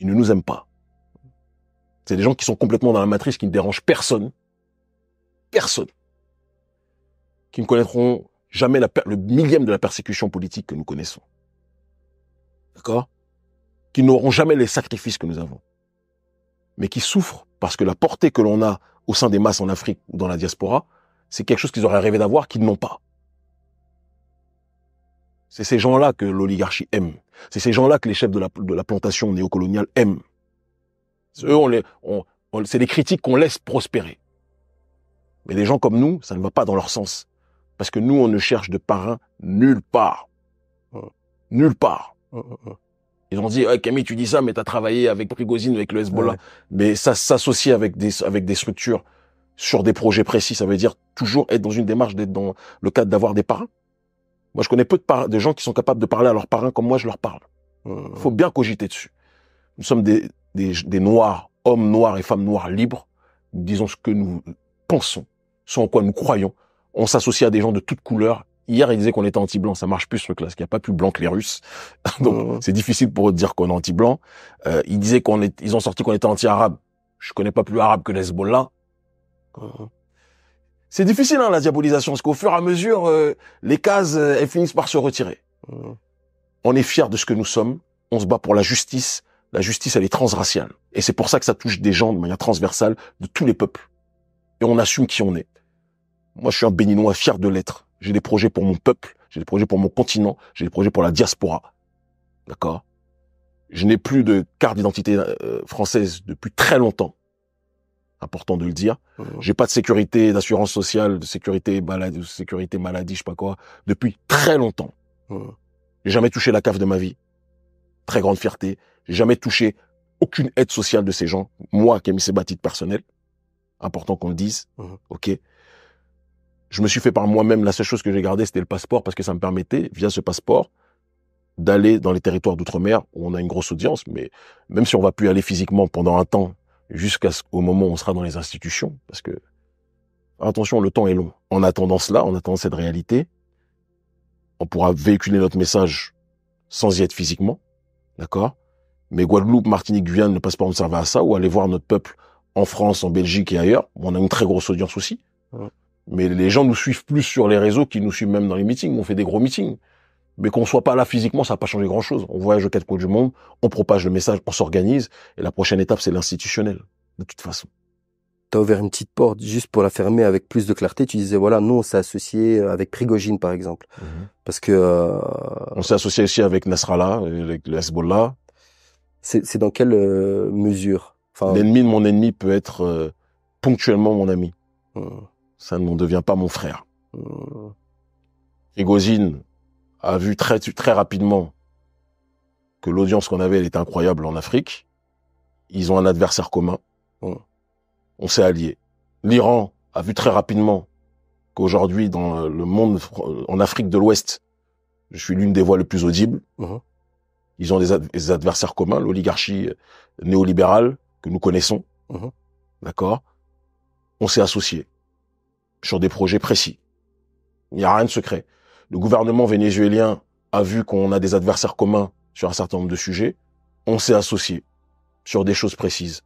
Ils ne nous aiment pas. C'est des gens qui sont complètement dans la matrice, qui ne dérangent personne, personnes qui ne connaîtront jamais le millième de la persécution politique que nous connaissons. D'accord Qui n'auront jamais les sacrifices que nous avons. Mais qui souffrent parce que la portée que l'on a au sein des masses en Afrique ou dans la diaspora, c'est quelque chose qu'ils auraient rêvé d'avoir qu'ils n'ont pas. C'est ces gens-là que l'oligarchie aime. C'est ces gens-là que les chefs de la, plantation néocoloniale aiment. Eux, les, c'est les critiques qu'on laisse prospérer. Mais les gens comme nous, ça ne va pas dans leur sens. Parce que nous, on ne cherche de parrain nulle part. Euh, nulle part. Euh, euh, Ils ont dit, Camille, tu dis ça, mais tu as travaillé avec Prigozine, avec le Hezbollah. Mais ça s'associe avec des, avec des structures sur des projets précis, ça veut dire toujours être dans une démarche d'être dans le cadre d'avoir des parrains. Moi, je connais peu de, gens qui sont capables de parler à leurs parrains comme moi, je leur parle. Il faut bien cogiter dessus. Nous sommes des, des, des noirs, hommes noirs et femmes noires libres. Disons ce que nous pensons ce en quoi nous croyons. On s'associe à des gens de toutes couleurs. Hier, ils disaient qu'on était anti-blanc. Ça marche plus, ce truc-là. Parce qu'il n'y a pas plus blanc que les Russes. Donc, c'est difficile pour eux de dire qu'on est anti-blanc. Euh, ils disaient qu'on est, ils ont sorti qu'on était anti-arabe. Je connais pas plus arabe que l'Hezbollah. C'est difficile, hein, la diabolisation. Parce qu'au fur et à mesure, euh, les cases, euh, elles finissent par se retirer. On est fiers de ce que nous sommes. On se bat pour la justice. La justice, elle est transraciale. Et c'est pour ça que ça touche des gens de manière transversale de tous les peuples. Et on assume qui on est. Moi, je suis un Béninois fier de l'être. J'ai des projets pour mon peuple, j'ai des projets pour mon continent, j'ai des projets pour la diaspora. D'accord Je n'ai plus de carte d'identité euh, française depuis très longtemps. Important de le dire. Mmh. J'ai pas de sécurité, d'assurance sociale, de sécurité maladie, de sécurité je sais pas quoi, depuis très longtemps. Mmh. J'ai jamais touché la cave de ma vie. Très grande fierté. J'ai jamais touché aucune aide sociale de ces gens. Moi qui ai mis ces bâtites personnelles. Important qu'on le dise. Mmh. OK je me suis fait par moi-même. La seule chose que j'ai gardée, c'était le passeport parce que ça me permettait, via ce passeport, d'aller dans les territoires d'outre-mer où on a une grosse audience. Mais même si on va plus aller physiquement pendant un temps, jusqu'au moment où on sera dans les institutions, parce que attention, le temps est long. En attendant cela, en attendant cette réalité, on pourra véhiculer notre message sans y être physiquement, d'accord Mais Guadeloupe, Martinique, Guyane, le passeport me servait à ça, ou aller voir notre peuple en France, en Belgique et ailleurs. On a une très grosse audience aussi. Mais les gens nous suivent plus sur les réseaux qu'ils nous suivent même dans les meetings. On fait des gros meetings. Mais qu'on soit pas là physiquement, ça n'a pas changé grand chose. On voyage aux quatre coins du monde, on propage le message, on s'organise. Et la prochaine étape, c'est l'institutionnel. De toute façon. T'as ouvert une petite porte juste pour la fermer avec plus de clarté. Tu disais voilà, nous on s'est associé avec Prigogine par exemple, mhm. parce que euh, on s'est associé aussi avec Nasrallah, avec le Hezbollah. C'est dans quelle euh, mesure enfin, L'ennemi de mon ennemi peut être euh, ponctuellement mon ami. Hum ça n'en devient pas mon frère. Egozine euh, a vu très, très rapidement que l'audience qu'on avait, elle était incroyable en Afrique. Ils ont un adversaire commun. On s'est alliés. L'Iran a vu très rapidement qu'aujourd'hui, dans le monde, euh, en Afrique de l'Ouest, je suis l'une des voix les plus audibles. Mhm. Ils ont des, adversaires communs, l'oligarchie néolibérale que nous connaissons. Mhm. D'accord On s'est associés sur des projets précis. Il n'y a rien de secret. Le gouvernement vénézuélien a vu qu'on a des adversaires communs sur un certain nombre de sujets. On s'est associés sur des choses précises.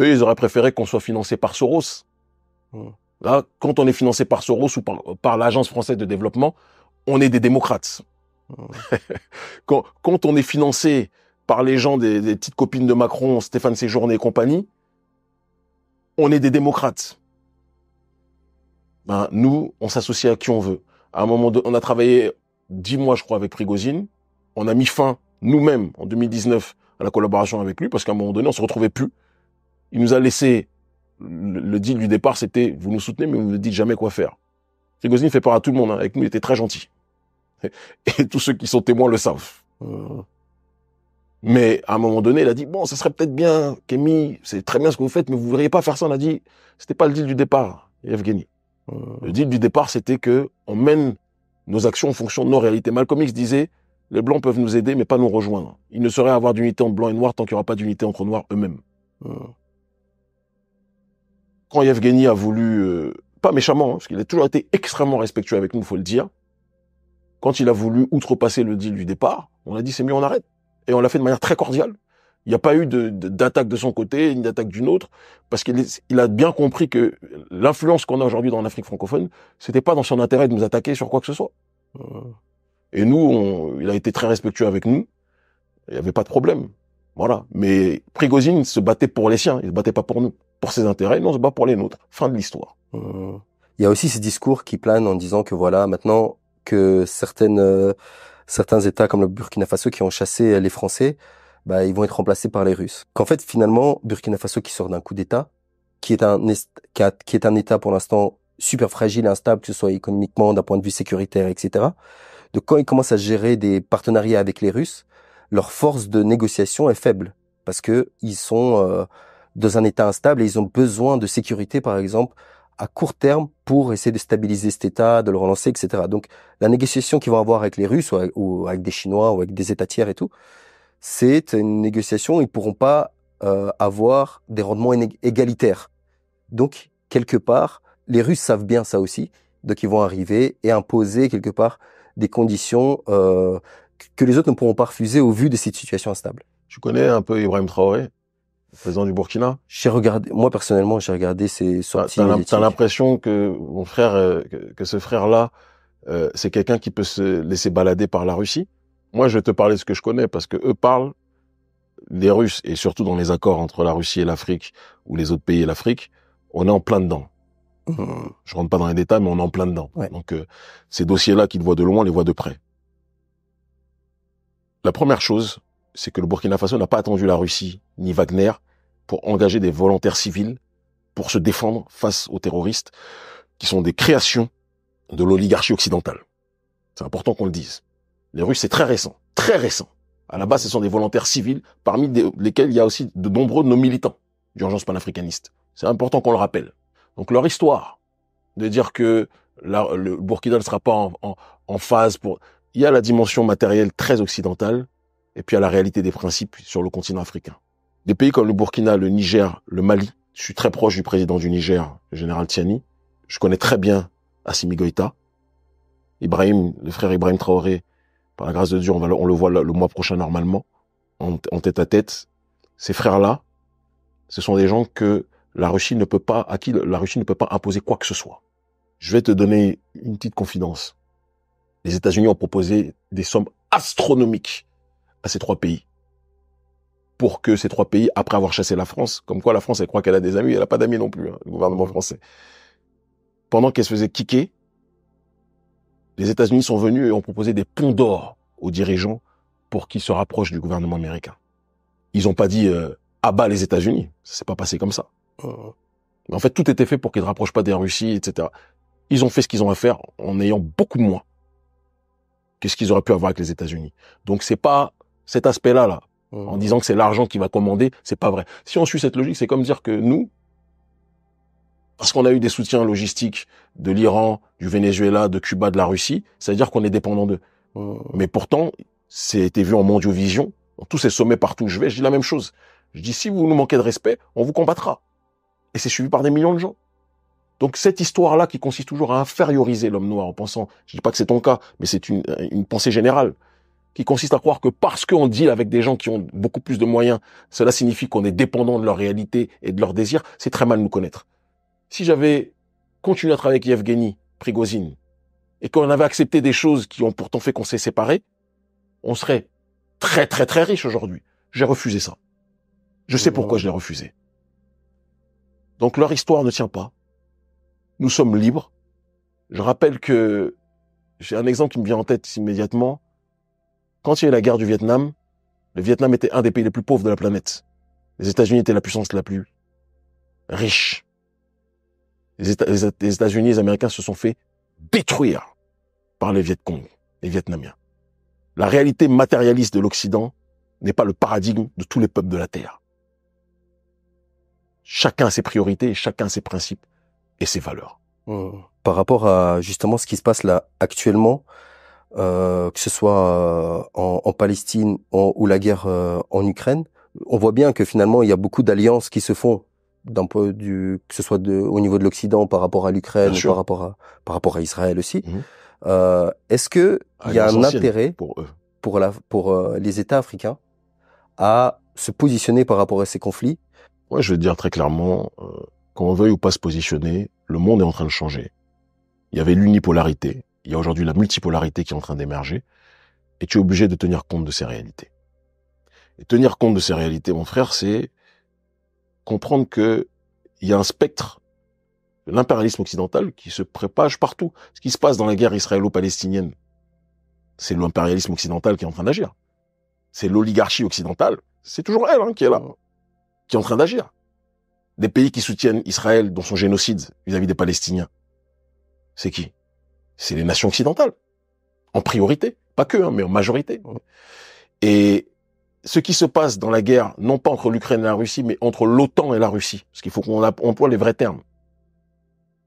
Eux, ils auraient préféré qu'on soit financé par Soros. Hmm. Là, quand on est financé par Soros ou par, l'Agence française de développement, on est des démocrates. Hmm. quand, on est financé par les gens des, des petites copines de Macron, Stéphane Séjourné et compagnie, on est des démocrates. Ben, nous, on s'associe à qui on veut. À un moment, on a travaillé dix mois, je crois, avec Prigozine. On a mis fin, nous-mêmes, en 2019, à la collaboration avec lui, parce qu'à un moment donné, on se retrouvait plus. Il nous a laissé, le, deal du départ, c'était, vous nous soutenez, mais vous ne dites jamais quoi faire. Prigozine fait part à tout le monde, hein. avec nous, il était très gentil. Et tous ceux qui sont témoins le savent. Euh. Mais à un moment donné, il a dit, bon, ça serait peut-être bien, Kémy, c'est très bien ce que vous faites, mais vous ne voudriez pas faire ça. On a dit, c'était pas le deal du départ, Evgeny. Le deal du départ, c'était que on mène nos actions en fonction de nos réalités. Malcolm X disait, les blancs peuvent nous aider, mais pas nous rejoindre. Ils ne sauraient avoir d'unité en blanc et noir tant qu'il n'y aura pas d'unité entre noirs eux-mêmes. Euh. Quand Yevgeny a voulu, euh, pas méchamment, hein, parce qu'il a toujours été extrêmement respectueux avec nous, faut le dire. Quand il a voulu outrepasser le deal du départ, on a dit c'est mieux on arrête. Et on l'a fait de manière très cordiale. Il n'y a pas eu d'attaque de, son côté, ni d'attaque d'une autre, parce qu'il il a bien compris que l'influence qu'on a aujourd'hui dans l'Afrique francophone, c'était pas dans son intérêt de nous attaquer sur quoi que ce soit. Euh, et nous, il a été très respectueux avec nous. Il n'y avait pas de problème. Voilà. Mais Prigozine se battait pour les siens. Il se battait pas pour nous, pour ses intérêts. Non, on se bat pour les nôtres. Fin de l'histoire. Euh. Il y a aussi ces discours qui planent en disant que voilà, maintenant que certaines, euh, certains États comme le Burkina Faso qui ont chassé les Français, bah, ils vont être remplacés par les Russes. Qu'en fait, finalement, Burkina Faso qui sort d'un coup d'État, qui est un qui, est un État pour l'instant super fragile, instable, que ce soit économiquement, d'un point de vue sécuritaire, etc. De quand ils commencent à gérer des partenariats avec les Russes, leur force de négociation est faible parce que ils sont euh, dans un état instable et ils ont besoin de sécurité, par exemple, à court terme pour essayer de stabiliser cet état, de le relancer, etc. Donc la négociation qu'ils vont avoir avec les Russes ou avec des Chinois ou avec des États tiers et tout, c'est une négociation, ils pourront pas euh, avoir des rendements égalitaires. Donc, quelque part, les Russes savent bien ça aussi, donc ils vont arriver et imposer quelque part des conditions euh, que les autres ne pourront pas refuser au vu de cette situation instable. Je connais un peu Ibrahim Traoré, président du Burkina J'ai regardé, moi personnellement, j'ai regardé ses sorties. T'as l'impression que mon frère, euh, que, ce frère-là, c'est quelqu'un qui peut se laisser balader par la Russie moi, je vais te parler de ce que je connais parce que eux parlent des Russes et surtout dans les accords entre la Russie et l'Afrique ou les autres pays et l'Afrique, on est en plein dedans. Mmh. Je rentre pas dans les détails, mais on est en plein dedans. Donc, euh, ces dossiers-là qu'ils voient de loin, les voient de près. La première chose, c'est que le Burkina Faso n'a pas attendu la Russie ni Wagner pour engager des volontaires civils pour se défendre face aux terroristes qui sont des créations de l'oligarchie occidentale. C'est important qu'on le dise. Les Russes, c'est très récent, très récent. À la base, ce sont des volontaires civils, parmi lesquels il y a aussi de nombreux de nos militants d'urgence panafricaniste. C'est important qu'on le rappelle. Donc leur histoire, de dire que le Burkina ne sera pas en, phase pour... Il y a la dimension matérielle très occidentale, et puis il y a la réalité des principes sur le continent africain. Des pays comme le Burkina, le Niger, le Mali, je suis très proche du président du Niger, le général Tiani. Je connais très bien Assimi Goïta. Ibrahim, le frère Ibrahim Traoré, par la grâce de Dieu, on, va, on le voit le, mois prochain normalement, en, tête à tête. Ces frères-là, ce sont des gens que la Russie ne peut pas, à qui la Russie ne peut pas imposer quoi que ce soit. Je vais te donner une petite confidence. Les États-Unis ont proposé des sommes astronomiques à ces trois pays pour que ces trois pays, après avoir chassé la France, comme quoi la France, elle croit qu'elle a des amis, elle n'a pas d'amis non plus, hein, le gouvernement français, pendant qu'elle se faisait kicker, les États-Unis sont venus et ont proposé des ponts d'or aux dirigeants pour qu'ils se rapprochent du gouvernement américain. Ils n'ont pas dit euh, abat les États-Unis. Ça s'est pas passé comme ça. Euh, en fait, tout était fait pour qu'ils ne rapprochent pas des Russies, etc. Ils ont fait ce qu'ils ont à faire en ayant beaucoup moins quest ce qu'ils auraient pu avoir avec les États-Unis. Donc c'est pas cet aspect-là là, euh. en disant que c'est l'argent qui va commander, c'est pas vrai. Si on suit cette logique, c'est comme dire que nous, parce qu'on a eu des soutiens logistiques de l'Iran, du Venezuela, de Cuba, de la Russie, c'est-à-dire qu'on est dépendant d'eux. Mais pourtant, été vu en mondiovision, dans tous ces sommets partout où je vais, je dis la même chose. Je dis, si vous nous manquez de respect, on vous combattra. Et c'est suivi par des millions de gens. Donc cette histoire-là qui consiste toujours à inférioriser l'homme noir en pensant, je dis pas que c'est ton cas, mais c'est une, pensée générale, qui consiste à croire que parce qu'on deal avec des gens qui ont beaucoup plus de moyens, cela signifie qu'on est dépendant de leur réalité et de leur désirs, c'est très mal nous connaître si j'avais continué à travailler avec Yevgeny Prigozine et qu'on avait accepté des choses qui ont pourtant fait qu'on s'est séparés, on serait très très très riche aujourd'hui. J'ai refusé ça. Je sais pourquoi je l'ai refusé. Donc leur histoire ne tient pas. Nous sommes libres. Je rappelle que j'ai un exemple qui me vient en tête immédiatement. Quand il y a eu la guerre du Vietnam, le Vietnam était un des pays les plus pauvres de la planète. Les États-Unis étaient la puissance la plus riche. Les États-Unis, les Américains se sont fait détruire par les Vietcong les Vietnamiens. La réalité matérialiste de l'Occident n'est pas le paradigme de tous les peuples de la Terre. Chacun a ses priorités, chacun ses principes et ses valeurs. Mmh. Par rapport à justement ce qui se passe là actuellement, euh, que ce soit euh, en, Palestine ou la guerre euh, en Ukraine, on voit bien que finalement il y a beaucoup d'alliances qui se font d'un peu du que ce soit de, au niveau de l'Occident par rapport à l'Ukraine ou par rapport à par rapport à Israël aussi. Mhm. Euh, Est-ce que ah, il y a un intérêt pour eux, pour la pour euh, les États africains à se positionner par rapport à ces conflits Moi, je vais dire très clairement, euh, qu'on veuille ou pas se positionner, le monde est en train de changer. Il y avait l'unipolarité, il y a aujourd'hui la multipolarité qui est en train d'émerger, et tu es obligé de tenir compte de ces réalités. Et tenir compte de ces réalités, mon frère, c'est comprendre que il y a un spectre de l'impérialisme occidental qui se prépage partout. Ce qui se passe dans la guerre israélo-palestinienne, c'est l'impérialisme occidental qui est en train d'agir. C'est l'oligarchie occidentale, c'est toujours elle hein, qui est là, qui est en train d'agir. Des pays qui soutiennent Israël dans son génocide vis-à-vis des Palestiniens, c'est qui C'est les nations occidentales, en priorité, pas que, hein, mais en majorité. Et ce qui se passe dans la guerre, non pas entre l'Ukraine et la Russie, mais entre l'OTAN et la Russie, parce qu'il faut qu'on emploie les vrais termes.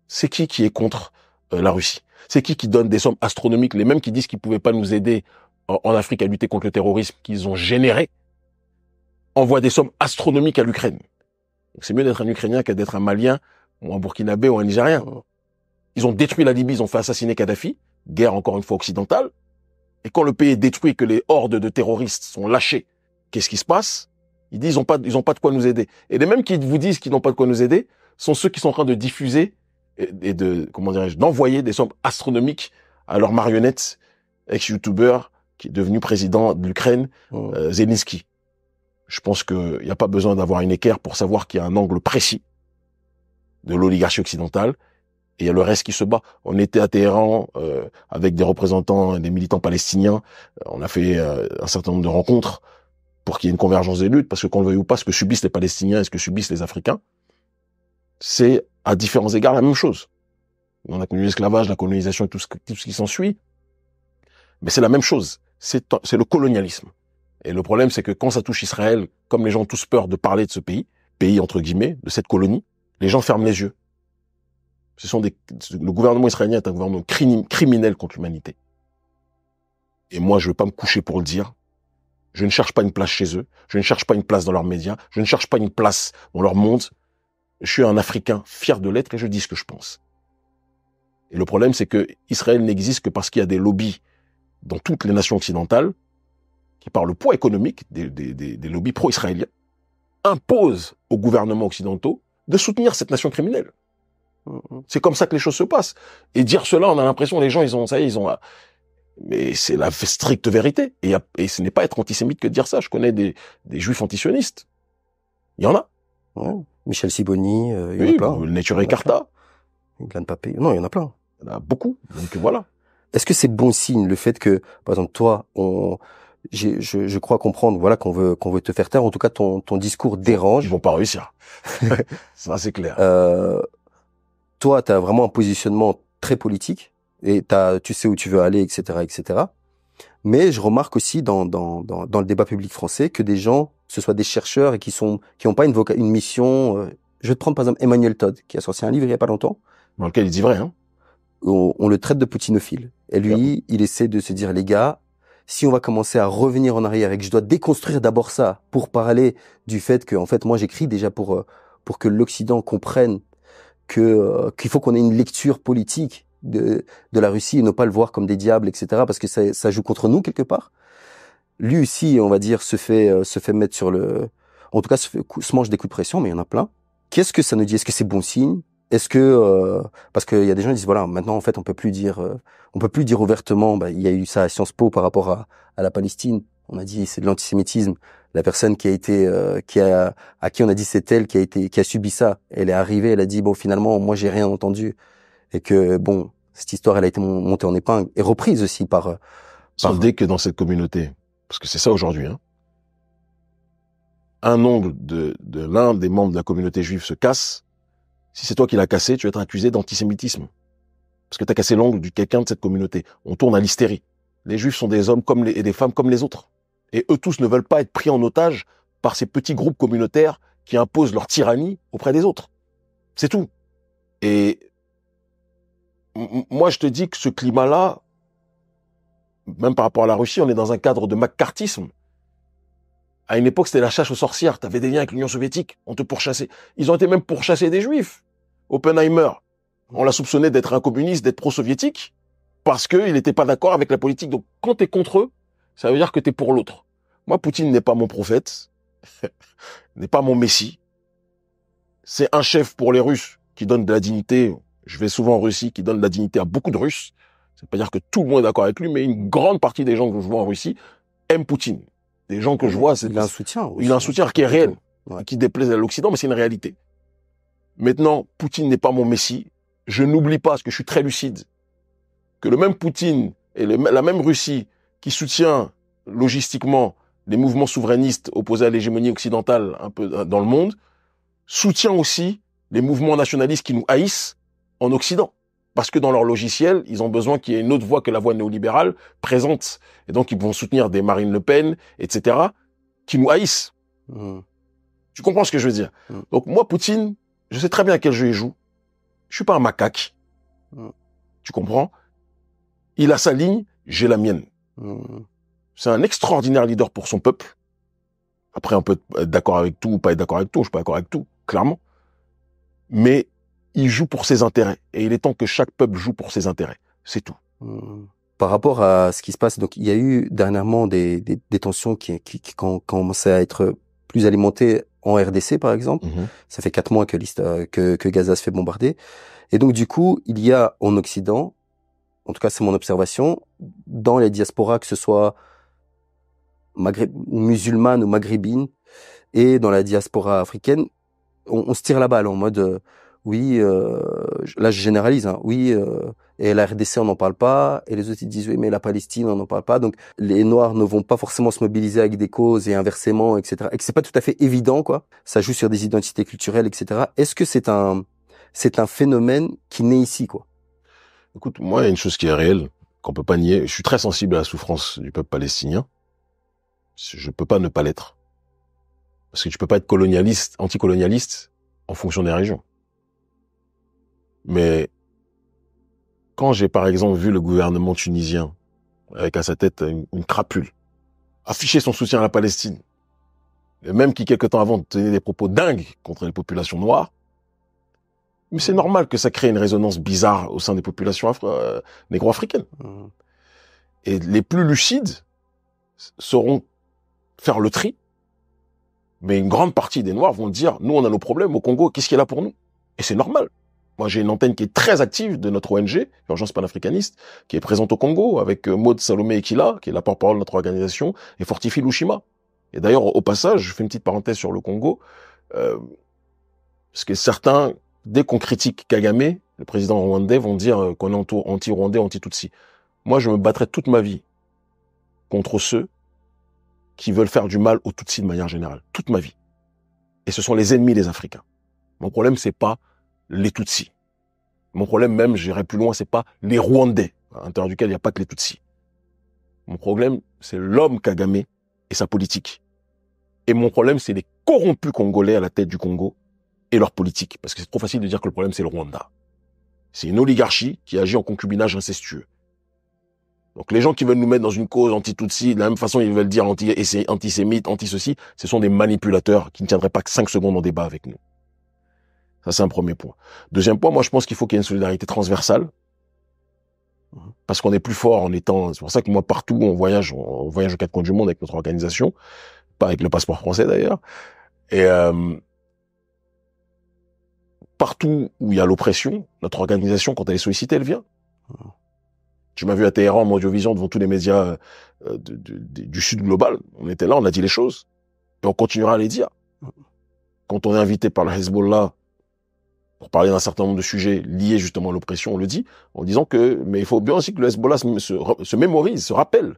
C'est qui qui est contre euh, la Russie C'est qui qui donne des sommes astronomiques, les mêmes qui disent qu'ils pouvaient pas nous aider euh, en, Afrique à lutter contre le terrorisme qu'ils ont généré, envoient des sommes astronomiques à l'Ukraine. C'est mieux d'être un Ukrainien que d'être un Malien ou un Burkinabé ou un Nigérien. Ils ont détruit la Libye, ils ont fait assassiner Kadhafi, guerre encore une fois occidentale. Et quand le pays est détruit, que les hordes de terroristes sont lâchées qu'est-ce qui se passe Ils disent, ils ont pas, ils ont pas de quoi nous aider. Et les mêmes qui vous disent qu'ils n'ont pas de quoi nous aider sont ceux qui sont en train de diffuser et, de, comment dirais-je, d'envoyer des sommes astronomiques à leurs marionnettes, ex-youtubeur qui est devenu président de l'Ukraine, oh. euh, Zelensky. Je pense qu'il n'y a pas besoin d'avoir une équerre pour savoir qu'il y a un angle précis de l'oligarchie occidentale et il y a le reste qui se bat. On était à Téhéran euh, avec des représentants des militants palestiniens. Euh, on a fait euh, un certain nombre de rencontres pour qu'il y ait une convergence des luttes, parce que qu'on le veuille ou pas, ce que subissent les Palestiniens et ce que subissent les Africains, c'est à différents égards la même chose. On a connu l'esclavage, la colonisation et tout ce, qui s'ensuit, mais c'est la même chose. C'est le colonialisme. Et le problème, c'est que quand ça touche Israël, comme les gens ont tous peur de parler de ce pays, pays entre guillemets, de cette colonie, les gens ferment les yeux. Ce sont le gouvernement israélien est un gouvernement criminel contre l'humanité. Et moi, je ne veux pas me coucher pour le dire, je ne cherche pas une place chez eux. Je ne cherche pas une place dans leurs médias. Je ne cherche pas une place dans leur monde. Je suis un Africain fier de l'être et je dis ce que je pense. Et le problème, c'est que Israël n'existe que parce qu'il y a des lobbies dans toutes les nations occidentales qui, par le poids économique des, lobbies pro-israéliens, imposent aux gouvernements occidentaux de soutenir cette nation criminelle. Mmh, mmh. C'est comme ça que les choses se passent. Et dire cela, on a l'impression les gens, ils ont ça, y ils ont mais c'est la stricte vérité. Et, ce n'est pas être antisémite que de dire ça. Je connais des, juifs antisionistes. Il y en a. Ouais. Michel Siboni, euh, il y en a plein. Nature Carta. Non, il y en a plein. Il y en a beaucoup. Donc voilà. Est-ce que c'est bon signe le fait que, par exemple, toi, on, je, crois comprendre, voilà, qu'on veut qu'on veut te faire taire. En tout cas, ton, ton discours dérange. Ils vont pas réussir. Ça, c'est clair. Euh, toi, tu as vraiment un positionnement très politique et tu sais où tu veux aller, etc., etc. Mais je remarque aussi dans, le débat public français que des gens, ce soit des chercheurs et qui sont qui n'ont pas une, une mission. Euh, je vais te prendre par exemple Emmanuel Todd qui a sorti un livre il y a pas longtemps. Dans lequel il dit vrai. Hein on, le traite de poutinophile. Et lui, il essaie de se dire les gars, si on va commencer à revenir en arrière et que je dois déconstruire d'abord ça pour parler du fait que en fait moi j'écris déjà pour euh, pour que l'Occident comprenne que euh, qu'il faut qu'on ait une lecture politique de, la Russie et ne pas le voir comme des diables, etc. Parce que ça, joue contre nous quelque part. Lui aussi, on va dire, se fait euh, se fait mettre sur le, en tout cas, se, fait, se mange des coups de pression, mais il y en a plein. Qu'est-ce que ça nous dit Est-ce que c'est bon signe Est-ce que euh, parce qu'il y a des gens qui disent voilà, maintenant en fait, on peut plus dire, euh, on peut plus dire ouvertement. Bah, il y a eu ça à Sciences Po par rapport à, à la Palestine. On a dit c'est de l'antisémitisme. La personne qui a été, qui a, à qui on a dit c'est elle qui a été, qui a subi ça. Elle est arrivée, elle a dit bon finalement moi j'ai rien entendu et que bon cette histoire, elle a été montée en épingle et reprise aussi euh, par. dès que dans cette communauté, parce que c'est ça aujourd'hui, hein, un ongle de, l'un des membres de la communauté juive se casse, si c'est toi qui l'as cassé, tu vas être accusé d'antisémitisme. Parce que tu as cassé l'ongle de quelqu'un de cette communauté. On tourne à l'hystérie. Les juifs sont des hommes comme et des femmes comme les autres. Et eux tous ne veulent pas être pris en otage par ces petits groupes communautaires qui imposent leur tyrannie auprès des autres. C'est tout. Et moi, je te dis que ce climat-là, même par rapport à la Russie, on est dans un cadre de maccartisme. À une époque, c'était la chasse aux sorcières. T'avais des liens avec l'Union soviétique. On te pourchassait. Ils ont été même pourchassés des juifs. Oppenheimer. On l'a soupçonné d'être un communiste, d'être pro-soviétique, parce qu'il n'était pas d'accord avec la politique. Donc, quand t'es contre eux, ça veut dire que t'es pour l'autre. Moi, Poutine n'est pas mon prophète. n'est pas mon messie. C'est un chef pour les Russes qui donne de la dignité je vais souvent en Russie, qui donne la dignité à beaucoup de Russes. C'est pas dire que tout le monde est d'accord avec lui, mais une grande partie des gens que je vois en Russie aiment Poutine. Des gens que je vois, c'est... Il a un hein, soutien. Il a un soutien qui est réel, qui déplaise à l'Occident, mais c'est une réalité. Maintenant, Poutine n'est pas mon messie. Je n'oublie pas, parce que je suis très lucide, que le même Poutine et la même Russie qui soutient logistiquement les mouvements souverainistes opposés à l'hégémonie occidentale un peu dans le monde, soutient aussi les mouvements nationalistes qui nous haïssent en Occident. Parce que dans leur logiciel, ils ont besoin qu'il y ait une autre voix que la voix néolibérale présente. Et donc, ils vont soutenir des Marine Le Pen, etc., qui nous haïssent. Hmm. Tu comprends ce que je veux dire hmm. Donc, moi, Poutine, je sais très bien à quel jeu il joue. Je suis pas un macaque. Hmm. Tu comprends Il a sa ligne, j'ai la mienne. C'est un extraordinaire leader pour son peuple. Après, on peut être d'accord avec tout ou pas être d'accord avec tout. Je suis pas d'accord avec tout, clairement. Mais il joue pour ses intérêts. Et il est temps que chaque peuple joue pour ses intérêts. C'est tout. Hmm. Par rapport à ce qui se passe, donc il y a eu dernièrement des, des, tensions qui, qui, qui, à être plus alimentées en RDC, par exemple. Mhm. Ça fait quatre mois euh, que, que, Gaza se fait bombarder. Et donc, du coup, il y a en Occident, en tout cas, c'est mon observation, dans les diasporas, que ce soit musulmane ou maghrébine, et dans la diaspora africaine, on se tire la balle en mode... Euh, oui, euh, là je généralise, hein. oui, euh, et la RDC on n'en parle pas, et les autres ils disent oui mais la Palestine on n'en parle pas, donc les Noirs ne vont pas forcément se mobiliser avec des causes et inversement, etc. Et que c'est pas tout à fait évident quoi, ça joue sur des identités culturelles, etc. Est-ce que c'est un c'est un phénomène qui naît ici quoi Écoute, moi il y a une chose qui est réelle qu'on peut pas nier. Je suis très sensible à la souffrance du peuple palestinien. Je peux pas ne pas l'être parce que tu peux pas être colonialiste, anticolonialiste en fonction des régions. Mais quand j'ai par exemple vu le gouvernement tunisien, avec à sa tête une, crapule, afficher son soutien à la Palestine, et même qui quelque temps avant tenait des propos dingues contre les populations noires, mais c'est normal que ça crée une résonance bizarre au sein des populations euh, négro-africaines. Mm. Et les plus lucides sauront faire le tri, mais une grande partie des Noirs vont dire, nous on a nos problèmes au Congo, qu'est-ce qu'il y a là pour nous Et c'est normal. Moi, j'ai une antenne qui est très active de notre ONG, l'Urgence panafricaniste, qui est présente au Congo avec euh, Maud Salomé Ekila, qui est la porte-parole de notre organisation, et Fortifie Lushima. Et d'ailleurs, au passage, je fais une petite parenthèse sur le Congo, euh, parce que certains, dès qu'on critique Kagame, le président rwandais, vont dire euh, qu'on est anti-rwandais, anti-tutsi. Moi, je me battrai toute ma vie contre ceux qui veulent faire du mal aux tutsis de manière générale. Toute ma vie. Et ce sont les ennemis des Africains. Mon problème, c'est pas les Tutsis. Mon problème même, j'irai plus loin, c'est pas les Rwandais, à l'intérieur duquel il n'y a pas que les Tutsis. Mon problème, c'est l'homme Kagame et sa politique. Et mon problème, c'est les corrompus congolais à la tête du Congo et leur politique. Parce que c'est trop facile de dire que le problème, c'est le Rwanda. C'est une oligarchie qui agit en concubinage incestueux. Donc les gens qui veulent nous mettre dans une cause anti-Tutsi, de la même façon ils veulent dire anti-sémite, anti-ceci, ce sont des manipulateurs qui ne tiendraient pas que 5 secondes en débat avec nous. Ça, c'est un premier point. Deuxième point, moi, je pense qu'il faut qu'il y ait une solidarité transversale. Parce qu'on est plus fort en étant, c'est pour ça que moi, partout, on voyage, on voyage aux quatre coins du monde avec notre organisation. Pas avec le passeport français, d'ailleurs. Et, euh, partout où il y a l'oppression, notre organisation, quand elle est sollicitée, elle vient. Tu m'as vu à Téhéran, en audiovision, devant tous les médias euh, du Sud global. On était là, on a dit les choses. Et on continuera à les dire. Quand on est invité par le Hezbollah pour parler d'un certain nombre de sujets liés justement à l'oppression, on le dit, en disant que, mais il faut bien aussi que le Hezbollah se, mémorise, se rappelle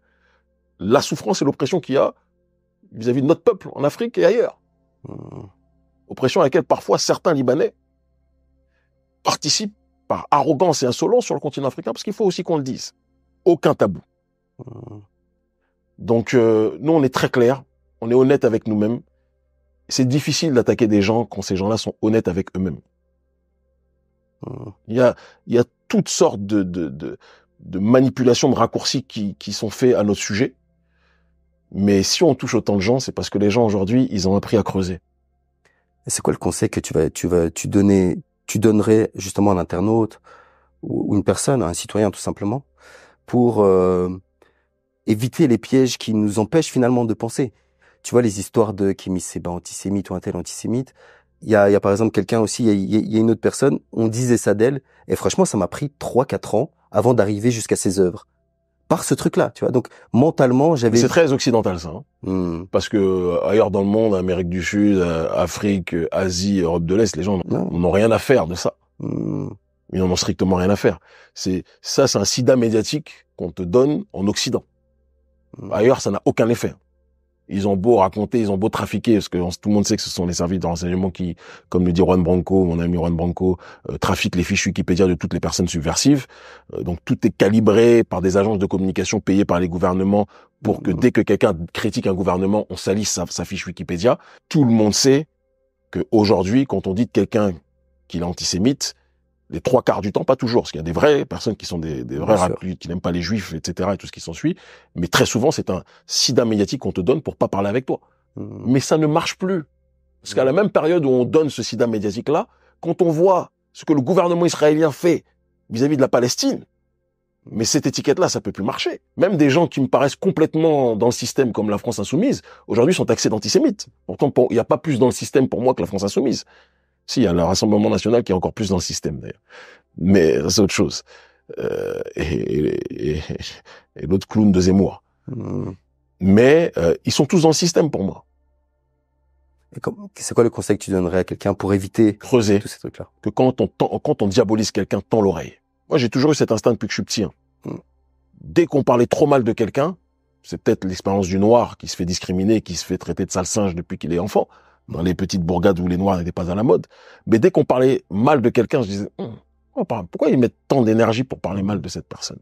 la souffrance et l'oppression qu'il y a vis-à-vis de notre peuple en Afrique et ailleurs. Hmm. Oppression à laquelle parfois certains Libanais participent par arrogance et insolence sur le continent africain, parce qu'il faut aussi qu'on le dise. Aucun tabou. Hmm. Donc, euh, nous, on est très clair, on est honnête avec nous-mêmes. C'est difficile d'attaquer des gens quand ces gens-là sont honnêtes avec eux-mêmes. Il y a, il a toutes sortes de, de, de, manipulations, de raccourcis qui, qui sont faits à notre sujet. Mais si on touche autant de gens, c'est parce que les gens aujourd'hui, ils ont appris à creuser. C'est quoi le conseil que tu vas, tu vas, tu donner, tu donnerais justement à un internaute ou une personne, à un citoyen tout simplement, pour euh, éviter les pièges qui nous empêchent finalement de penser. Tu vois les histoires de Kémy Séba antisémite ou un tel antisémite, il y a, par exemple quelqu'un aussi, il y a, une autre personne, on disait ça d'elle, et franchement, ça m'a pris trois quatre ans avant d'arriver jusqu'à ses œuvres. Par ce truc-là, tu vois. Donc, mentalement, j'avais... C'est très occidental, ça. Hein. Hmm. Parce que euh, ailleurs dans le monde, Amérique du Sud, euh, Afrique, euh, Asie, Europe de l'Est, les gens n'ont rien à faire de ça. Hmm. Ils n'en ont strictement rien à faire. C'est Ça, c'est un sida médiatique qu'on te donne en Occident. Hmm. Ailleurs, ça n'a aucun effet ils ont beau raconter, ils ont beau trafiquer, parce que tout le monde sait que ce sont les services de renseignement qui, comme le dit Juan Branco, mon ami Juan Branco, euh, trafiquent les fiches Wikipédia de toutes les personnes subversives. Euh, donc tout est calibré par des agences de communication payées par les gouvernements pour que dès que quelqu'un critique un gouvernement, on salisse sa, fiche Wikipédia. Tout le monde sait que aujourd'hui, quand on dit de quelqu'un qu'il est antisémite, les trois quarts du temps, pas toujours, parce qu'il y a des vraies personnes qui sont des, vrais racistes, qui n'aiment pas les juifs, etc., et tout ce qui s'ensuit. Mais très souvent, c'est un sida médiatique qu'on te donne pour pas parler avec toi. Hmm. Mais ça ne marche plus. Parce qu'à la même période où on donne ce sida médiatique-là, quand on voit ce que le gouvernement israélien fait vis-à-vis de la Palestine, mais cette étiquette-là, ça peut plus marcher. Même des gens qui me paraissent complètement dans le système comme la France insoumise, aujourd'hui sont taxés d'antisémites. Pourtant, il n'y a pas plus dans le système pour moi que la France insoumise. Si, il y a le Rassemblement national qui est encore plus dans le système, d'ailleurs. Mais c'est autre chose. Euh, et, et, l'autre clown de Zemmour. Hmm. Mais euh, ils sont tous dans le système pour moi. C'est quoi le conseil que tu donnerais à quelqu'un pour éviter tous ces trucs-là Que quand on quand on diabolise quelqu'un, tend l'oreille. Moi, j'ai toujours eu cet instinct depuis que je suis petit. Hein. Hmm. Dès qu'on parlait trop mal de quelqu'un, c'est peut-être l'expérience du noir qui se fait discriminer, qui se fait traiter de sale singe depuis qu'il est enfant dans les petites bourgades où les noirs n'étaient pas à la mode. Mais dès qu'on parlait mal de quelqu'un, je disais, hum, oh, pourquoi ils mettent tant d'énergie pour parler mal de cette personne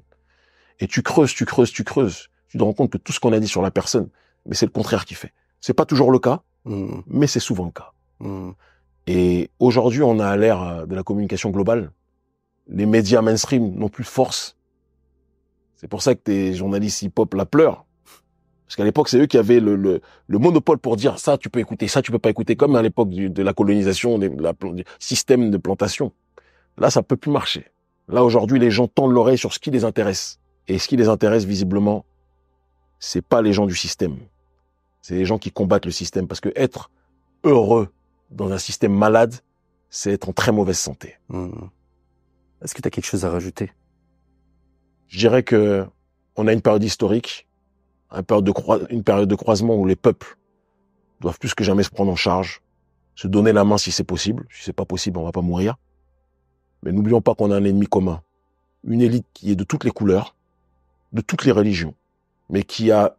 Et tu creuses, tu creuses, tu creuses. Tu te rends compte que tout ce qu'on a dit sur la personne, mais c'est le contraire qui fait. C'est pas toujours le cas, hum. mais c'est souvent le cas. Hum. Et aujourd'hui, on a l'air l'ère euh, de la communication globale. Les médias mainstream n'ont plus de force. C'est pour ça que tes journalistes hip-hop la pleurent. Parce qu'à l'époque, c'est eux qui avaient le, monopole pour dire ça, tu peux écouter, ça, tu peux pas écouter, comme à l'époque de la colonisation, la, du système de plantation. Là, ça peut plus marcher. Là, aujourd'hui, les gens tendent l'oreille sur ce qui les intéresse. Et ce qui les intéresse, visiblement, c'est pas les gens du système. C'est les gens qui combattent le système. Parce que être heureux dans un système malade, c'est être en très mauvaise santé. Mmh. Est-ce que tu as quelque chose à rajouter Je dirais que on a une période historique une période, de période de croisement où les peuples doivent plus que jamais se prendre en charge, se donner la main si c'est possible. Si c'est pas possible, on va pas mourir. Mais n'oublions pas qu'on a un ennemi commun, une élite qui est de toutes les couleurs, de toutes les religions, mais qui a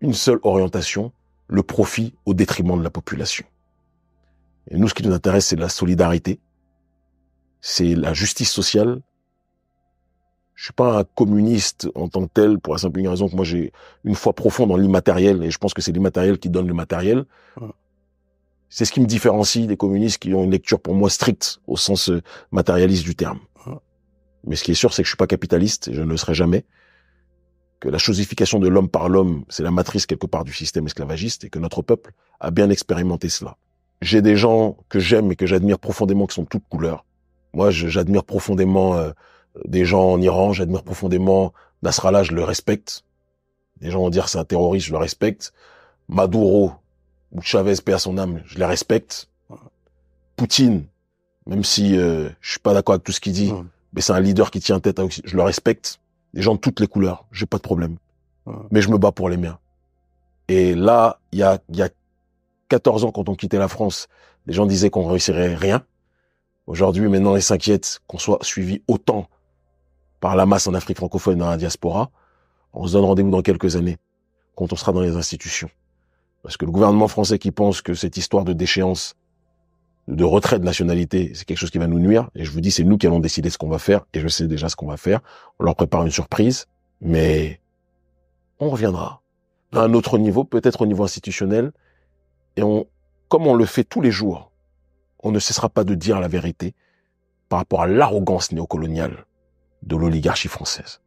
une seule orientation, le profit au détriment de la population. Et nous, ce qui nous intéresse, c'est la solidarité, c'est la justice sociale, je suis pas un communiste en tant que tel pour la simple raison que moi j'ai une foi profonde en l'immatériel et je pense que c'est l'immatériel qui donne le matériel. C'est ce qui me différencie des communistes qui ont une lecture pour moi stricte au sens euh, matérialiste du terme. Mais ce qui est sûr, c'est que je suis pas capitaliste et je ne le serai jamais. Que la chosification de l'homme par l'homme, c'est la matrice quelque part du système esclavagiste et que notre peuple a bien expérimenté cela. J'ai des gens que j'aime et que j'admire profondément qui sont toutes couleurs. Moi, j'admire profondément euh, des gens en Iran, j'admire profondément Nasrallah, je le respecte. Des gens vont dire c'est un terroriste, je le respecte. Maduro ou Chavez, paix à son âme, je les respecte. Poutine, même si euh, je suis pas d'accord avec tout ce qu'il dit, mais c'est un leader qui tient tête à je le respecte. Des gens de toutes les couleurs, j'ai pas de problème. Mais je me bats pour les miens. Et là, il y a, y a 14 ans, quand on quittait la France, les gens disaient qu'on réussirait rien. Aujourd'hui, maintenant, ils s'inquiètent qu'on soit suivi autant par la masse en Afrique francophone dans la diaspora. On se donne rendez-vous dans quelques années, quand on sera dans les institutions. Parce que le gouvernement français qui pense que cette histoire de déchéance, de retrait de nationalité, c'est quelque chose qui va nous nuire. Et je vous dis, c'est nous qui allons décider ce qu'on va faire. Et je sais déjà ce qu'on va faire. On leur prépare une surprise. Mais on reviendra à un autre niveau, peut-être au niveau institutionnel. Et on, comme on le fait tous les jours, on ne cessera pas de dire la vérité par rapport à l'arrogance néocoloniale de l'oligarchie française.